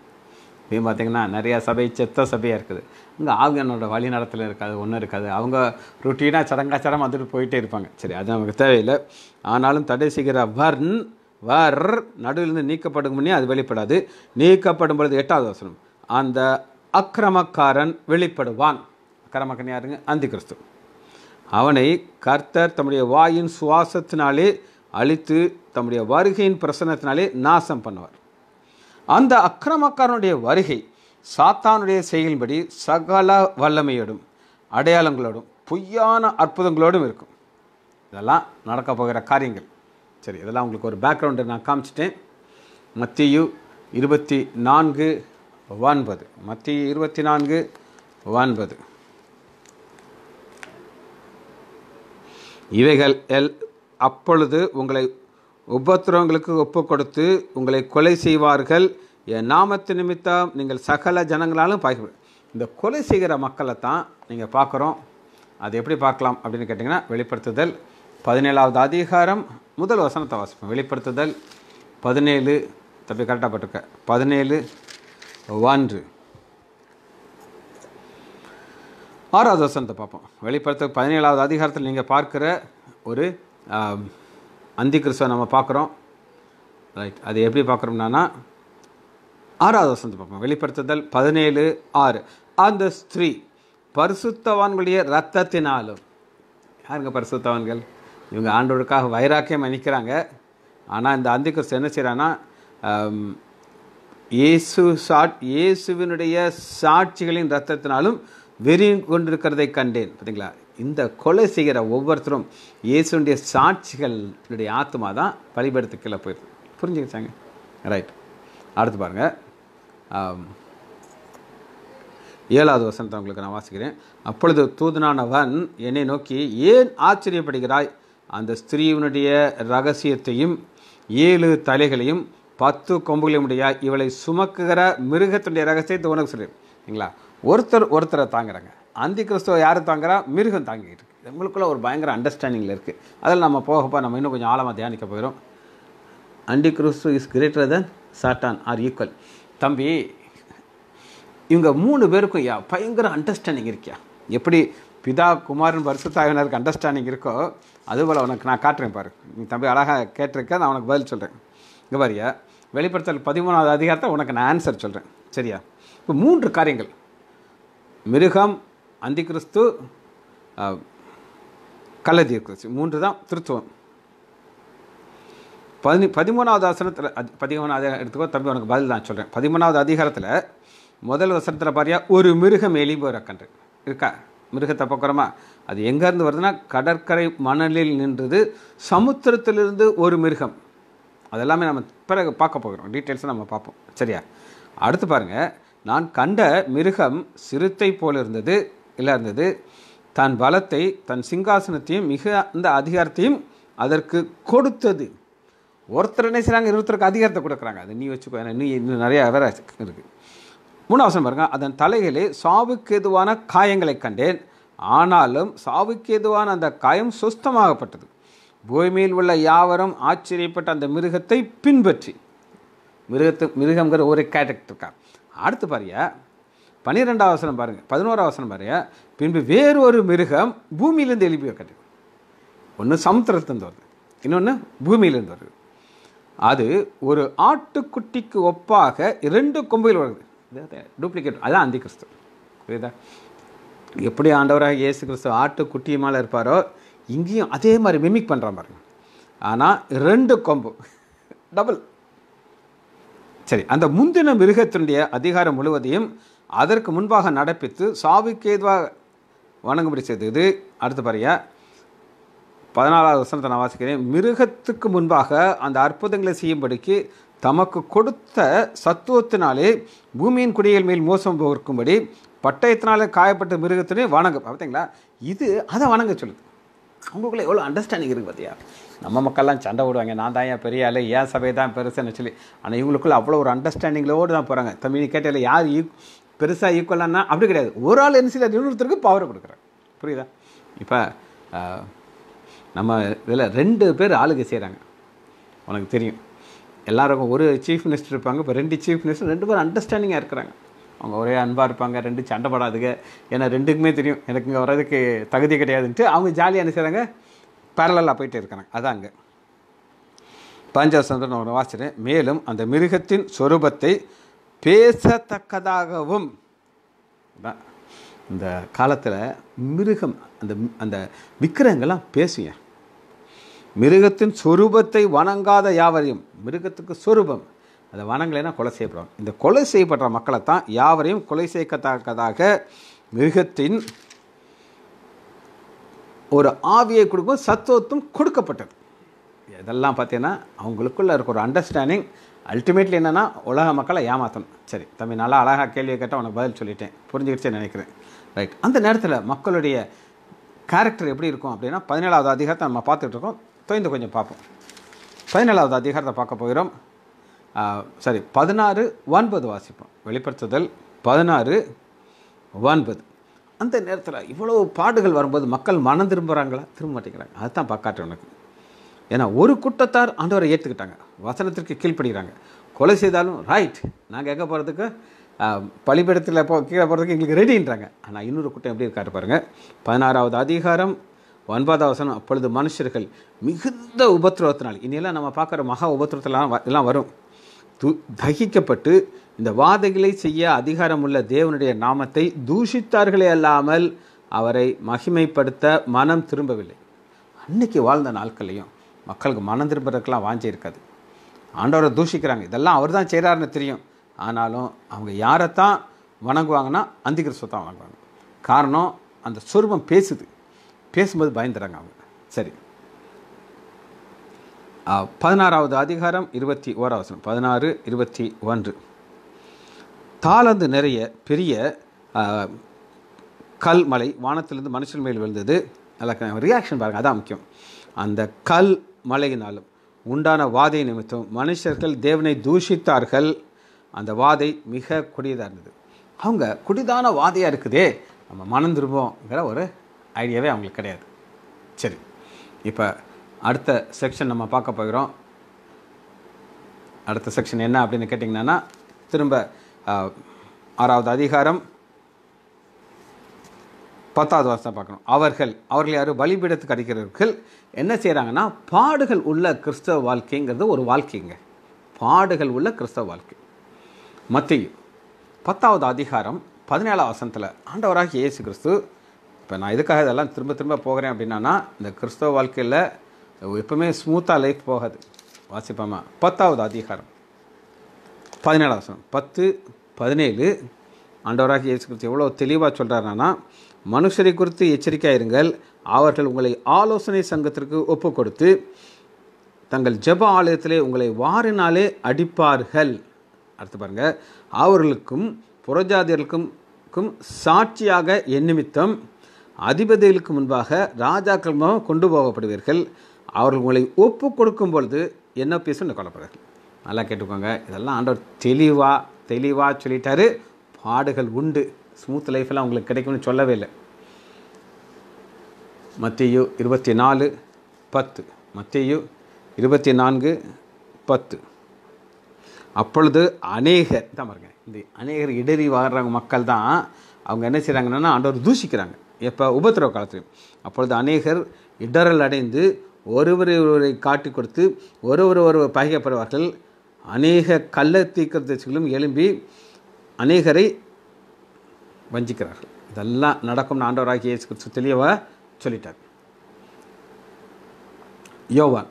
இப்பயும் பார்த்திங்கன்னா நிறையா சபை செத்த சபையாக இருக்குது இங்கே ஆவியானோட வழி இருக்காது ஒன்றும் இருக்காது அவங்க ருட்டீனாக சடங்காச்சாரம் வந்துட்டு போயிட்டே இருப்பாங்க சரி அது நமக்கு தேவையில்லை ஆனாலும் தடை செய்கிற வர்ன் வர் நடுவிலிருந்து நீக்கப்படும் முன்னே அது வெளிப்படாது நீக்கப்படும் பொழுது எட்டாவது வசனம் அந்த அக்கிரமக்காரன் வெளிப்படுவான் கரமகன் யாருங்க அந்தி கிறிஸ்து அவனை கர்த்தர் தம்முடைய வாயின் சுவாசத்தினாலே அழித்து தம்முடைய வருகையின் பிரசனத்தினாலே நாசம் பண்ணுவார் அந்த அக்கிரமக்காரனுடைய வருகை சாத்தானுடைய செயலின்படி சகல வல்லமையோடும் அடையாளங்களோடும் பொய்யான அற்புதங்களோடும் இருக்கும் இதெல்லாம் நடக்க போகிற காரியங்கள் சரி இதெல்லாம் உங்களுக்கு ஒரு பேக்ரவுண்டு நான் காமிச்சிட்டேன் மத்தியு இருபத்தி நான்கு ஒன்பது மத்திய இருபத்தி நான்கு ஒன்பது இவைகள் எல் அப்பொழுது உங்களை உபத்திரவங்களுக்கு ஒப்பு கொடுத்து உங்களை கொலை செய்வார்கள் என் நாமத்து நிமித்தம் நீங்கள் சகல ஜனங்களாலும் பார்க்க இந்த கொலை செய்கிற மக்களை தான் நீங்கள் பார்க்குறோம் அது எப்படி பார்க்கலாம் அப்படின்னு கேட்டிங்கன்னா வெளிப்படுத்துதல் பதினேழாவது அதிகாரம் முதல் வசனத்தை வாசிப்போம் வெளிப்படுத்துதல் பதினேழு தப்பி கரெக்டாக போட்டிருக்க பதினேழு ஒன்று ஆறாவது வசனத்தை பார்ப்போம் வெளிப்படுத்த பதினேழாவது அதிகாரத்தில் நீங்கள் பார்க்குற ஒரு அந்தி கிறிஸ்துவை நம்ம பார்க்குறோம் ரைட் அது எப்படி பார்க்குறோம்னா ஆறாவது வசனத்தை பார்ப்போம் வெளிப்படுத்துதல் பதினேழு ஆறு அந்த ஸ்திரீ பரிசுத்தவான்களுடைய ரத்தத்தினாலும் யாருங்க பரிசுத்தவான்கள் இவங்க ஆண்டோருக்காக வைராக்கியம் அணிக்கிறாங்க ஆனால் இந்த அந்தி கிறிஸ்து என்ன செய்கிறான்னா இயேசு சாட் இயேசுவினுடைய சாட்சிகளின் ரத்தத்தினாலும் வெறி கொண்டிருக்கிறதை கண்டேன் பார்த்தீங்களா இந்த கொலை செய்கிற ஒவ்வொருத்தரும் இயேசுடைய சாட்சிகளுடைய ஆத்மா தான் கீழே போயிருது புரிஞ்சுக்கிச்சாங்க ரைட் அடுத்து பாருங்கள் ஏழாவது வசனத்தை உங்களுக்கு நான் வாசிக்கிறேன் அப்பொழுது தூதனானவன் என்னை நோக்கி ஏன் ஆச்சரியப்படுகிறாய் அந்த ஸ்திரீவனுடைய ரகசியத்தையும் ஏழு தலைகளையும் பத்து கொம்புகளையும் இவளை சுமக்குகிற மிருகத்துடைய ரகசியத்தை உனக்கு சொல்லிடுங்களா ஒருத்தர் ஒருத்தரை தாங்குறாங்க அந்தி கிறிஸ்தவ யார் தாங்குறா மிருகம் தாங்கிட்டு இருக்கு நம்மளுக்குள்ள ஒரு பயங்கர அண்டர்ஸ்டாண்டிங்கில் இருக்குது அதில் நம்ம போகப்போ நம்ம இன்னும் கொஞ்சம் ஆழமாக தியானிக்க போயிடும் antichrist is greater than Satan or equal தம்பி இவங்க மூணு பேருக்கும் யா பயங்கர அண்டர்ஸ்டாண்டிங் இருக்கியா எப்படி பிதா வருஷ வருஷத்தாவினருக்கு அண்டர்ஸ்டாண்டிங் இருக்கோ அதுபோல் உனக்கு நான் காட்டுறேன் பாரு நீ தம்பி அழகாக கேட்டிருக்க நான் உனக்கு பதில் சொல்கிறேன் இங்கே பாரியா வெளிப்படுத்தல் பதிமூணாவது அதிகாரத்தை உனக்கு நான் ஆன்சர் சொல்கிறேன் சரியா இப்போ மூன்று காரியங்கள் மிருகம் அந்தி கிறிஸ்து கள்ளதிய கிறிஸ்து மூன்று தான் திருத்துவம் பதினி பதிமூணாவது வசனத்தில் பதிமூணாவது எடுத்துக்கோ தம்பி உனக்கு பதில் தான் சொல்கிறேன் பதிமூணாவது அதிகாரத்தில் முதல் வசனத்தில் பாரியா ஒரு மிருகம் எலிபோ இறக்கன்று இருக்கா மிருகத்தை பார்க்குறோமா அது எங்கேருந்து வருதுன்னா கடற்கரை மணலில் நின்றது சமுத்திரத்திலிருந்து ஒரு மிருகம் அதெல்லாமே நம்ம பிறகு பார்க்க போகிறோம் டீட்டெயில்ஸை நம்ம பார்ப்போம் சரியா அடுத்து பாருங்கள் நான் கண்ட மிருகம் சிறுத்தை போலிருந்தது இல்லை இருந்தது தன் பலத்தை தன் சிங்காசனத்தையும் மிக அந்த அதிகாரத்தையும் அதற்கு கொடுத்தது ஒருத்தர் என்ன செய்கிறாங்க இருபத்தருக்கு அதிகாரத்தை கொடுக்குறாங்க அதை நீ வச்சுக்கோ நீ இன்னும் நிறைய வேற இருக்குது மூணாவசனம் பாருங்கள் அதன் தலைகளே சாவுக்கு எதுவான காயங்களை கண்டேன் ஆனாலும் சாவுக்கு எதுவான அந்த காயம் சுஸ்தமாகப்பட்டது பூமியில் உள்ள யாவரும் ஆச்சரியப்பட்ட அந்த மிருகத்தை பின்பற்றி மிருகத்து மிருகங்கிற ஒரு கேரக்டர் இருக்கா அடுத்து பாருங்க பன்னிரெண்டாவது வசனம் பாருங்கள் பதினோரா வசனம் பாருங்க பின்பு வேறு ஒரு மிருகம் பூமியிலேருந்து எழுப்பி வைக்கட்டு ஒன்று சமுத்திரத்துலேருந்து வருது இன்னொன்று பூமியிலேருந்து வருது அது ஒரு ஆட்டுக்குட்டிக்கு ஒப்பாக இரண்டு கொம்புகள் வருது டூப்ளிகேட் அதான் அந்தி கிறிஸ்து புரியுதா எப்படி ஆண்டவராக இயேசு கிறிஸ்து ஆட்டுக்குட்டி மேலே இருப்பாரோ இங்கேயும் அதே மாதிரி மிமிக் பண்ணுற மாதிரி ஆனால் ரெண்டு கொம்பு டபுள் சரி அந்த முந்தின மிருகத்தினுடைய அதிகாரம் முழுவதையும் அதற்கு முன்பாக நடப்பித்து சாவுக்கேதுவாக வணங்கும்படி செய்தது அடுத்து பாருங்க பதினாலாவது வசனத்தை நான் வாசிக்கிறேன் மிருகத்துக்கு முன்பாக அந்த அற்புதங்களை செய்யும்படிக்கு தமக்கு கொடுத்த சத்துவத்தினாலே பூமியின் குடிகள் மேல் மோசம் போக்கும்படி பட்டயத்தினாலே காயப்பட்ட மிருகத்தினே வணங்க பார்த்தீங்களா இது அதை வணங்க சொல்லுது அவங்களுக்குள்ள எவ்வளோ அண்டர்ஸ்டாண்டிங் இருக்குது பார்த்தியா நம்ம மக்கள்லாம் சண்டை விடுவாங்க நான் தான் ஏன் பெரிய ஆள் ஏன் சபை தான் பெருசுன்னு சொல்லி ஆனால் இவங்களுக்குள்ள அவ்வளோ ஒரு அண்டர்ஸ்டாண்டிங்லோடு தான் போகிறாங்க தமிழ் கேட்டால் யார் ஈ பெருசாக ஈக்குவலானா அப்படி கிடையாது ஒரு ஆள் என்ன செய்ய இன்னொருத்தருக்கு பவர் கொடுக்குறாங்க புரியுதா இப்போ நம்ம இதில் ரெண்டு பேர் ஆளுக செய்கிறாங்க உனக்கு தெரியும் எல்லாருக்கும் ஒரு சீஃப் மினிஸ்டர் இருப்பாங்க இப்போ ரெண்டு சீஃப் மினிஸ்டர் ரெண்டு பேரும் அண்டர்ஸ்டாண்டிங்காக இருக்கிறாங்க அவங்க ஒரே அன்பாக இருப்பாங்க ரெண்டு சண்டை படாதுங்க ஏன்னா ரெண்டுக்குமே தெரியும் எனக்கு இங்கே வர்றதுக்கு தகுதி கிடையாதுன்ட்டு அவங்க ஜாலியாக என்ன செய்கிறாங்க பேரலாக போயிட்டு இருக்கிறாங்க அதாங்க பஞ்சசந்திரன் ஒரு வாசிக்கிறேன் மேலும் அந்த மிருகத்தின் சொரூபத்தை பேசத்தக்கதாகவும் இந்த காலத்தில் மிருகம் அந்த அந்த விக்கிரங்கள்லாம் பேசுங்க மிருகத்தின் சொரூபத்தை வணங்காத யாவரையும் மிருகத்துக்கு சொரூபம் அதை வனங்களைனா கொலை செய்யப்படுவாங்க இந்த கொலை செய்யப்படுற மக்களை தான் யாவரையும் கொலை செய்யத்தக்கதாக மிருகத்தின் ஒரு ஆவியை கொடுக்கும் சத்துவத்தும் கொடுக்கப்பட்டது இதெல்லாம் பார்த்தீங்கன்னா அவங்களுக்குள்ள இருக்க ஒரு அண்டர்ஸ்டாண்டிங் அல்டிமேட்லி என்னென்னா உலக மக்களை ஏமாற்றணும் சரி தம்பி நல்லா அழகாக கேள்வியை கேட்டால் உனக்கு பதில் சொல்லிட்டேன் புரிஞ்சுக்கிடுச்சே நினைக்கிறேன் ரைட் அந்த நேரத்தில் மக்களுடைய கேரக்டர் எப்படி இருக்கும் அப்படின்னா பதினேழாவது அதிகாரத்தை நம்ம பார்த்துட்டு இருக்கோம் தொய்ந்து கொஞ்சம் பார்ப்போம் பதினேழாவது அதிகாரத்தை பார்க்க போகிறோம் சரி பதினாறு ஒன்பது வாசிப்போம் வெளிப்படுத்துதல் பதினாறு ஒன்பது அந்த நேரத்தில் இவ்வளோ பாடுகள் வரும்போது மக்கள் மனம் திரும்புகிறாங்களா திரும்ப மாட்டேங்கிறாங்க அதுதான் பார்க்காட்டு உனக்கு ஏன்னா ஒரு கூட்டத்தார் ஆண்டவரை ஏற்றுக்கிட்டாங்க வசனத்திற்கு கீழ்ப்படுகிறாங்க கொலை செய்தாலும் ரைட் நாங்கள் எங்கே போகிறதுக்கு பழிபடத்தில் போ கீழே போகிறதுக்கு எங்களுக்கு ரெடின்றாங்க ஆனால் இன்னொரு கூட்டம் எப்படி இருக்காரு பாருங்கள் பதினாறாவது அதிகாரம் ஒன்பதாவது வசனம் அப்பொழுது மனுஷர்கள் மிகுந்த உபத்திரவத்தினால் இனியெல்லாம் நம்ம பார்க்குற மகா உபத்திரத்திலாம் எல்லாம் வரும் து தகிக்கப்பட்டு இந்த வாதைகளை செய்ய அதிகாரமுள்ள தேவனுடைய நாமத்தை தூஷித்தார்களே அல்லாமல் அவரை மகிமைப்படுத்த மனம் திரும்பவில்லை அன்னைக்கு வாழ்ந்த நாட்களையும் மக்களுக்கு மனம் திரும்புறதுக்கெல்லாம் வாஞ்சிருக்காது இருக்காது ஆண்டவரை தூஷிக்கிறாங்க இதெல்லாம் அவர் தான் செய்கிறாருன்னு தெரியும் ஆனாலும் அவங்க யாரைத்தான் வணங்குவாங்கன்னா அந்திகிறிஸ்துவை தான் வணங்குவாங்க காரணம் அந்த சொருபம் பேசுது பேசும்போது பயந்துடுறாங்க அவங்க சரி பதினாறாவது அதிகாரம் இருபத்தி ஓராவசனம் பதினாறு இருபத்தி ஒன்று தாளந்து நிறைய பெரிய கல் மலை வானத்திலிருந்து மனுஷன் மேல் விழுந்தது அதில் ரியாக்ஷன் பாருங்கள் அதான் முக்கியம் அந்த கல் மலையினாலும் உண்டான வாதை நிமித்தம் மனுஷர்கள் தேவனை தூஷித்தார்கள் அந்த வாதை மிக கொடியதாக இருந்தது அவங்க குடிதான வாதையாக இருக்குதே நம்ம மனம் திரும்புவோங்கிற ஒரு ஐடியாவே அவங்களுக்கு கிடையாது சரி இப்போ அடுத்த செக்ஷன் நம்ம பார்க்க போகிறோம் அடுத்த செக்ஷன் என்ன அப்படின்னு கேட்டிங்கன்னா திரும்ப ஆறாவது அதிகாரம் பத்தாவது வருஷம் பார்க்கணும் அவர்கள் அவர்கள் யாரும் பலிபீடத்துக்கு அடிக்கிறவர்கள் என்ன செய்கிறாங்கன்னா பாடுகள் உள்ள கிறிஸ்தவ வாழ்க்கைங்கிறது ஒரு வாழ்க்கைங்க பாடுகள் உள்ள கிறிஸ்தவ வாழ்க்கை மத்திய பத்தாவது அதிகாரம் பதினேழாம் வசனத்தில் ஆண்டவராக இயேசு கிறிஸ்து இப்போ நான் இதுக்காக இதெல்லாம் திரும்ப திரும்ப போகிறேன் அப்படின்னா இந்த கிறிஸ்தவ வாழ்க்கையில் எப்பவுமே ஸ்மூத்தாக லைஃப் போகாது வாசிப்பாமா பத்தாவது அதிகாரம் பதினேழாம் வசனம் பத்து பதினேழு ஆண்டவராக இயேசு குறித்து எவ்வளோ தெளிவாக சொல்கிறாருன்னா மனுஷரை குறித்து இருங்கள் அவர்கள் உங்களை ஆலோசனை சங்கத்திற்கு ஒப்பு கொடுத்து தங்கள் ஜப ஆலயத்திலே உங்களை வாரினாலே அடிப்பார்கள் அடுத்து பாருங்கள் அவர்களுக்கும் புறஜாதியர்களுக்கும் சாட்சியாக நிமித்தம் அதிபதிகளுக்கு முன்பாக ராஜாக்கள் கொண்டு போகப்படுவீர்கள் அவர்கள் உங்களை ஒப்பு கொடுக்கும் பொழுது என்ன பேசுன்னு கொல்லப்படுவார்கள் நல்லா கேட்டுக்கோங்க இதெல்லாம் ஆண்டவர் தெளிவாக தெளிவாக சொல்லிட்டார் பாடுகள் உண்டு ஸ்மூத் லைஃப்லாம் உங்களுக்கு கிடைக்கும்னு சொல்லவே இல்லை மத்தியு இருபத்தி நாலு பத்து மத்தியு இருபத்தி நான்கு பத்து அப்பொழுது அநேகர் தான் பாருங்க இந்த அநேகர் இடறி வாழ்கிறவங்க மக்கள் தான் அவங்க என்ன செய்கிறாங்கன்னா ஆண்டவர் தூஷிக்கிறாங்க எப்போ உபத்திரவ காலத்துலையும் அப்பொழுது அநேகர் இடரல் அடைந்து ஒருவரை ஒருவரை காட்டி கொடுத்து ஒருவர் ஒருவர் பகையப்படுவார்கள் அநேக கள்ள தீக்கதர்சிகளும் எழும்பி அநேகரை வஞ்சிக்கிறார்கள் இதெல்லாம் நடக்கும் ஆண்டவராகிய இயேசு கிறிஸ்து தெளிவாக சொல்லிட்டார் யோவான்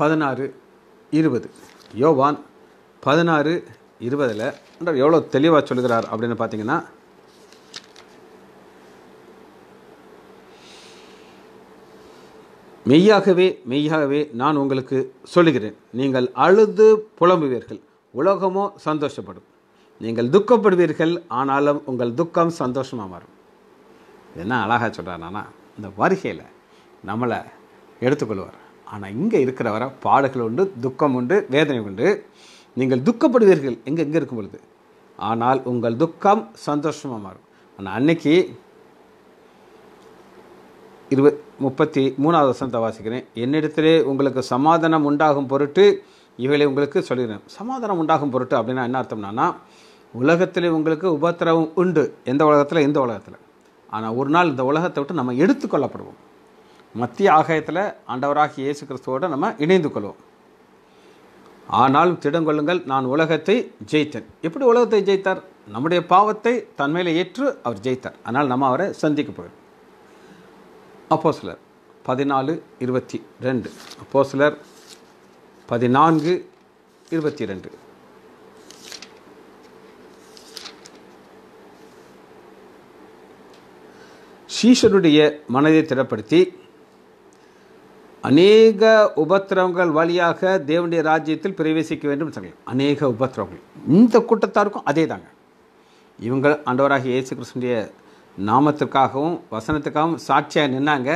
பதினாறு இருபது யோவான் பதினாறு இருபதில் எவ்வளோ தெளிவாக சொல்கிறார் அப்படின்னு பார்த்தீங்கன்னா மெய்யாகவே மெய்யாகவே நான் உங்களுக்கு சொல்லுகிறேன் நீங்கள் அழுது புலம்புவீர்கள் உலகமோ சந்தோஷப்படும் நீங்கள் துக்கப்படுவீர்கள் ஆனாலும் உங்கள் துக்கம் சந்தோஷமாக மாறும் என்ன அழகாக சொல்கிறானா இந்த வருகையில் நம்மளை எடுத்துக்கொள்வார் ஆனால் இங்கே இருக்கிறவரை பாடுகள் உண்டு துக்கம் உண்டு வேதனை உண்டு நீங்கள் துக்கப்படுவீர்கள் எங்கே எங்கே இருக்கும் பொழுது ஆனால் உங்கள் துக்கம் சந்தோஷமாக மாறும் ஆனால் அன்னைக்கு இருபது முப்பத்தி மூணாவது வசனத்தை வாசிக்கிறேன் என்னிடத்திலே உங்களுக்கு சமாதானம் உண்டாகும் பொருட்டு இவைகளை உங்களுக்கு சொல்லிடுறேன் சமாதானம் உண்டாகும் பொருட்டு அப்படின்னா என்ன அர்த்தம்னா உலகத்தில் உங்களுக்கு உபத்திரவம் உண்டு எந்த உலகத்தில் இந்த உலகத்தில் ஆனால் ஒரு நாள் இந்த உலகத்தை விட்டு நம்ம எடுத்துக்கொள்ளப்படுவோம் மத்திய ஆகாயத்தில் ஆண்டவராக இயேசு கிறிஸ்துவோடு நம்ம இணைந்து கொள்வோம் ஆனாலும் திடங்கொள்ளுங்கள் நான் உலகத்தை ஜெயித்தேன் எப்படி உலகத்தை ஜெயித்தார் நம்முடைய பாவத்தை தன்மையில் ஏற்று அவர் ஜெயித்தார் ஆனால் நம்ம அவரை சந்திக்க போகிறோம் அப்போ சிலர் பதினாலு இருபத்தி ரெண்டு அப்போ சிலர் பதினான்கு இருபத்தி ரெண்டு சீஷனுடைய மனதை திடப்படுத்தி அநேக உபத்திரவங்கள் வழியாக தேவனுடைய ராஜ்யத்தில் பிரவேசிக்க வேண்டும் சொன்னாங்க அநேக உபத்திரவங்கள் இந்த கூட்டத்தாருக்கும் அதே தாங்க இவங்கள் ஆண்டவராக இயேசு கிருஷ்ணனுடைய நாமத்துக்காகவும் வசனத்துக்காகவும் சாட்சியாக நின்னாங்க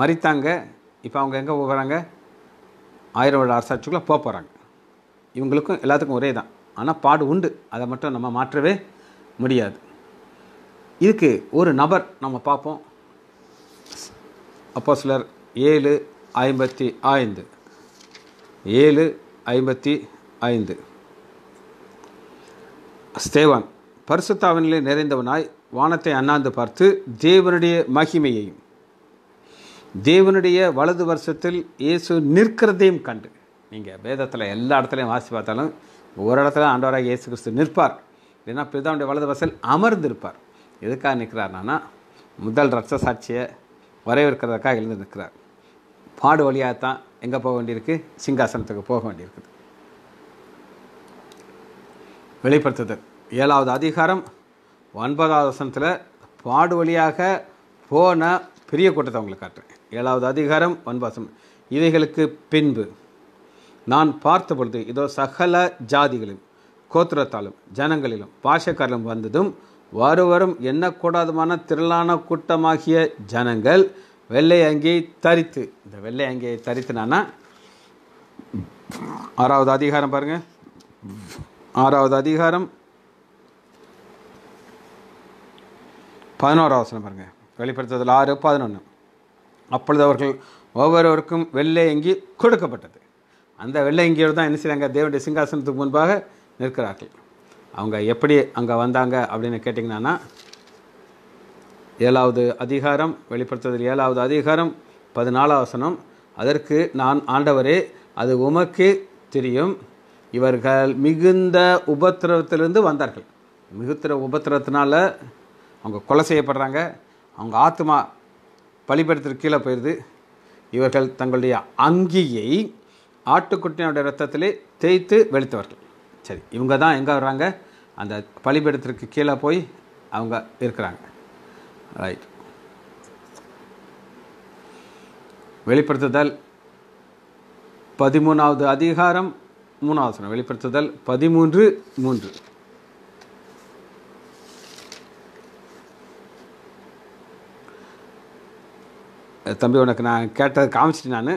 மறித்தாங்க இப்போ அவங்க எங்கே போகிறாங்க ஆயிரம் வருட அரசாட்சிக்குள்ளே போக போகிறாங்க இவங்களுக்கும் எல்லாத்துக்கும் ஒரே தான் ஆனால் பாடு உண்டு அதை மட்டும் நம்ம மாற்றவே முடியாது இதுக்கு ஒரு நபர் நம்ம பார்ப்போம் அப்போ சிலர் ஏழு ஐம்பத்தி ஐந்து ஏழு ஐம்பத்தி ஐந்து ஸ்தேவான் பரிசுத்தாவினிலே நிறைந்தவனாய் வானத்தை அண்ணாந்து பார்த்து தேவனுடைய மகிமையையும் தேவனுடைய வலது வருஷத்தில் இயேசு நிற்கிறதையும் கண்டு நீங்கள் வேதத்தில் எல்லா இடத்துலையும் வாசி பார்த்தாலும் ஒரு இடத்துல ஆண்டவராக இயேசு கிறிஸ்து நிற்பார் இல்லைன்னா பிதாவுடைய வலது வசல் அமர்ந்திருப்பார் எதுக்காக நிற்கிறார்னா முதல் ரத்த சாட்சியை வரவேற்கிறதுக்காக எழுந்து நிற்கிறார் பாடு வழியாக தான் எங்கே போக வேண்டியிருக்கு சிங்காசனத்துக்கு போக வேண்டியிருக்குது வெளிப்படுத்துதல் ஏழாவது அதிகாரம் ஒன்பதாவது வசனத்தில் பாடு வழியாக போன பெரிய கூட்டத்தை அவங்களுக்கு காட்டுறேன் ஏழாவது அதிகாரம் ஒன்பதாசம் இவைகளுக்கு பின்பு நான் பார்த்த பொழுது இதோ சகல ஜாதிகளும் கோத்திரத்தாலும் ஜனங்களிலும் பாஷக்காரிலும் வந்ததும் ஒருவரும் எண்ணக்கூடாதமான திரளான கூட்டமாகிய ஜனங்கள் வெள்ளை அங்கியை தரித்து இந்த வெள்ளை அங்கியை தரித்துனானா ஆறாவது அதிகாரம் பாருங்கள் ஆறாவது அதிகாரம் பதினோரு வசனம் பாருங்கள் வெளிப்படுத்துதல் ஆறு பதினொன்று அப்பொழுது அவர்கள் ஒவ்வொருவருக்கும் வெள்ளை அங்கி கொடுக்கப்பட்டது அந்த வெள்ளை அங்கியோடு தான் என்ன செய்கிறாங்க தேவனுடைய சிங்காசனத்துக்கு முன்பாக நிற்கிறார்கள் அவங்க எப்படி அங்கே வந்தாங்க அப்படின்னு கேட்டிங்கன்னா ஏழாவது அதிகாரம் வெளிப்படுத்துவதில் ஏழாவது அதிகாரம் பதினாலாவது வசனம் அதற்கு நான் ஆண்டவரே அது உமக்கு தெரியும் இவர்கள் மிகுந்த உபத்திரவத்திலிருந்து வந்தார்கள் மிகுத்திர உபத்திரத்தினால அவங்க கொலை செய்யப்படுறாங்க அவங்க ஆத்மா பழிபடுத்துற கீழே போயிடுது இவர்கள் தங்களுடைய அங்கியை ஆட்டுக்குட்டியினுடைய ரத்தத்திலே தேய்த்து வெளுத்தவர்கள் சரி இவங்க தான் எங்கே வர்றாங்க அந்த பழிபடுத்துறதுக்கு கீழே போய் அவங்க இருக்கிறாங்க ரைட் வெளிப்படுத்துதல் பதிமூணாவது அதிகாரம் மூணாவது வெளிப்படுத்துதல் பதிமூன்று மூன்று தம்பி உனக்கு நான் கேட்டது காமிச்சிட்டு நான்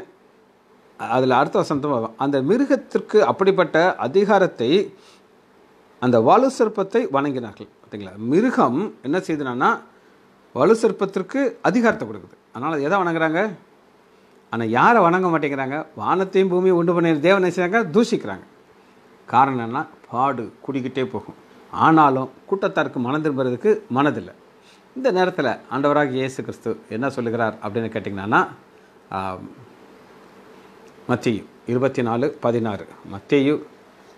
அதில் அடுத்த வசந்தம் அந்த மிருகத்திற்கு அப்படிப்பட்ட அதிகாரத்தை அந்த வலு சிற்பத்தை வணங்கினார்கள் பார்த்தீங்களா மிருகம் என்ன செய்தனா வலு சிற்பத்திற்கு அதிகாரத்தை கொடுக்குது அதனால் எதை வணங்குறாங்க ஆனால் யாரை வணங்க மாட்டேங்கிறாங்க வானத்தையும் பூமியும் உண்டு பண்ணி தேவனை செய்கிறாங்க தூஷிக்கிறாங்க காரணம் என்ன பாடு குடிக்கிட்டே போகும் ஆனாலும் கூட்டத்தாருக்கு திரும்புறதுக்கு மனதில்லை இந்த நேரத்தில் ஆண்டவராக இயேசு கிறிஸ்து என்ன சொல்லுகிறார் அப்படின்னு கேட்டிங்கன்னா மத்தியும் இருபத்தி நாலு பதினாறு மத்தியு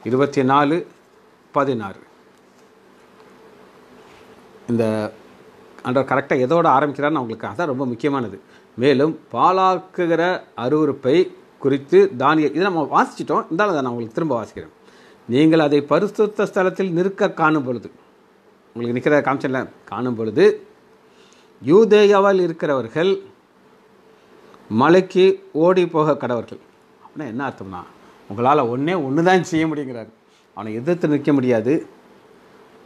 இருபத்தி நாலு பதினாறு இந்த ஆண்டவர் கரெக்டாக எதோடு ஆரம்பிக்கிறான்னு அவங்களுக்கு அதான் ரொம்ப முக்கியமானது மேலும் பாலாக்குகிற அருவறுப்பை குறித்து தானிய இதை நம்ம வாசிச்சிட்டோம் இருந்தாலும் அதை நான் உங்களுக்கு திரும்ப வாசிக்கிறேன் நீங்கள் அதை பரிசுத்த ஸ்தலத்தில் நிற்க காணும் பொழுது உங்களுக்கு நிற்கிறத காமிச்சல காணும் பொழுது யூதேயாவால் இருக்கிறவர்கள் மலைக்கு ஓடி போக கடவர்கள் அப்படின்னா என்ன அர்த்தம்னா உங்களால் ஒன்றே ஒன்று தான் செய்ய முடியுங்கிறாரு அவனை எதிர்த்து நிற்க முடியாது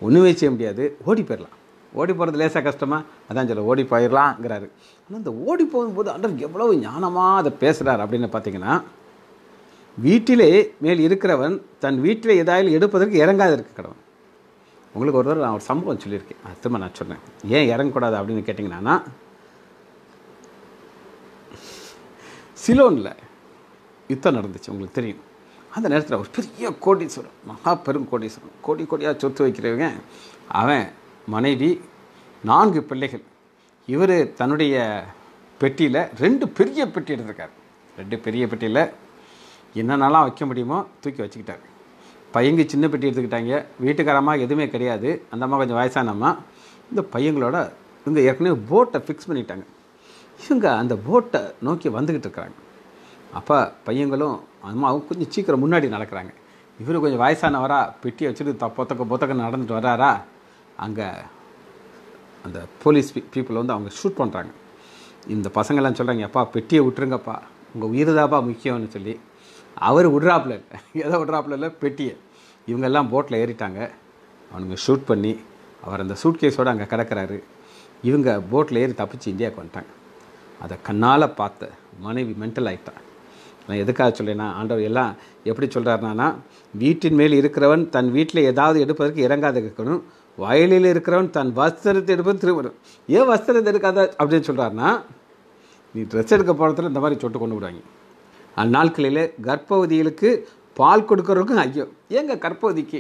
ஒன்றுமே செய்ய முடியாது ஓடி போயிடலாம் ஓடி போகிறது லேசாக கஷ்டமாக அதான் சொல்ல ஓடி போயிடலாங்கிறாரு ஆனால் இந்த ஓடி போகும்போது ஆண்டவர் எவ்வளவு ஞானமாக அதை பேசுகிறார் அப்படின்னு பார்த்தீங்கன்னா வீட்டிலே மேல் இருக்கிறவன் தன் வீட்டில் ஏதாவது எடுப்பதற்கு இறங்காது இருக்க கடவன் உங்களுக்கு ஒரு தடவை நான் ஒரு சம்பவம் சொல்லியிருக்கேன் அது திரும்ப நான் சொன்னேன் ஏன் இறங்கக்கூடாது அப்படின்னு கேட்டிங்கன்னா சிலோனில் யுத்தம் நடந்துச்சு உங்களுக்கு தெரியும் அந்த நேரத்தில் ஒரு பெரிய கோடீஸ்வரன் மகா பெரும் கோடீஸ்வரன் கோடி கோடியாக சொத்து வைக்கிறவங்க அவன் மனைவி நான்கு பிள்ளைகள் இவர் தன்னுடைய பெட்டியில் ரெண்டு பெரிய பெட்டி எடுத்திருக்கார் ரெண்டு பெரிய பெட்டியில் என்னென்னலாம் வைக்க முடியுமோ தூக்கி வச்சுக்கிட்டார் பையங்க சின்ன பெட்டி எடுத்துக்கிட்டாங்க வீட்டுக்காரம்மா எதுவுமே கிடையாது அந்த அம்மா கொஞ்சம் வயசானம்மா இந்த பையங்களோட இந்த ஏற்கனவே போட்டை ஃபிக்ஸ் பண்ணிட்டாங்க இவங்க அந்த போட்டை நோக்கி வந்துக்கிட்டு இருக்கிறாங்க அப்போ பையங்களும் அம்மாவும் கொஞ்சம் சீக்கிரம் முன்னாடி நடக்கிறாங்க இவர் கொஞ்சம் வயசானவரா பெட்டியை வச்சுட்டு த பொத்தக்க நடந்துட்டு வர்றாரா அங்கே அந்த போலீஸ் பீப்புள் வந்து அவங்க ஷூட் பண்ணுறாங்க இந்த பசங்கள்லாம் சொல்கிறாங்க அப்பா பெட்டியை விட்டுருங்கப்பா உங்கள் உயிர் தாப்பா முக்கியம்னு சொல்லி அவர் விட்றாப்புல இல்லை ஏதோ விட்றாப்புல இல்லை பெட்டியை இவங்கெல்லாம் போட்டில் ஏறிட்டாங்க அவனுங்க ஷூட் பண்ணி அவர் அந்த கேஸோடு அங்கே கிடக்கிறாரு இவங்க போட்டில் ஏறி தப்பிச்சு இந்தியாவுக்கு வந்துட்டாங்க அதை கண்ணால் பார்த்த மனைவி மென்டல் ஆகிட்டான் நான் எதுக்காக சொல்லேன்னா ஆண்டவர் எல்லாம் எப்படி சொல்கிறாருனா வீட்டின் மேல் இருக்கிறவன் தன் வீட்டில் ஏதாவது எடுப்பதற்கு இறங்காத இருக்கணும் வயலில் இருக்கிறவன் தன் வஸ்திரத்தை எடுப்பது திருவரும் ஏன் வஸ்திரத்தை எடுக்காத அப்படின்னு சொல்கிறாருன்னா நீ ட்ரெஸ் எடுக்க போகிறதுல இந்த மாதிரி சொட்டு கொண்டு விடுவாங்க அந்நாட்களில் கர்ப்பவதிகளுக்கு பால் கொடுக்குறவருக்கும் ஐயோ ஏங்க கர்ப்பவதிக்கு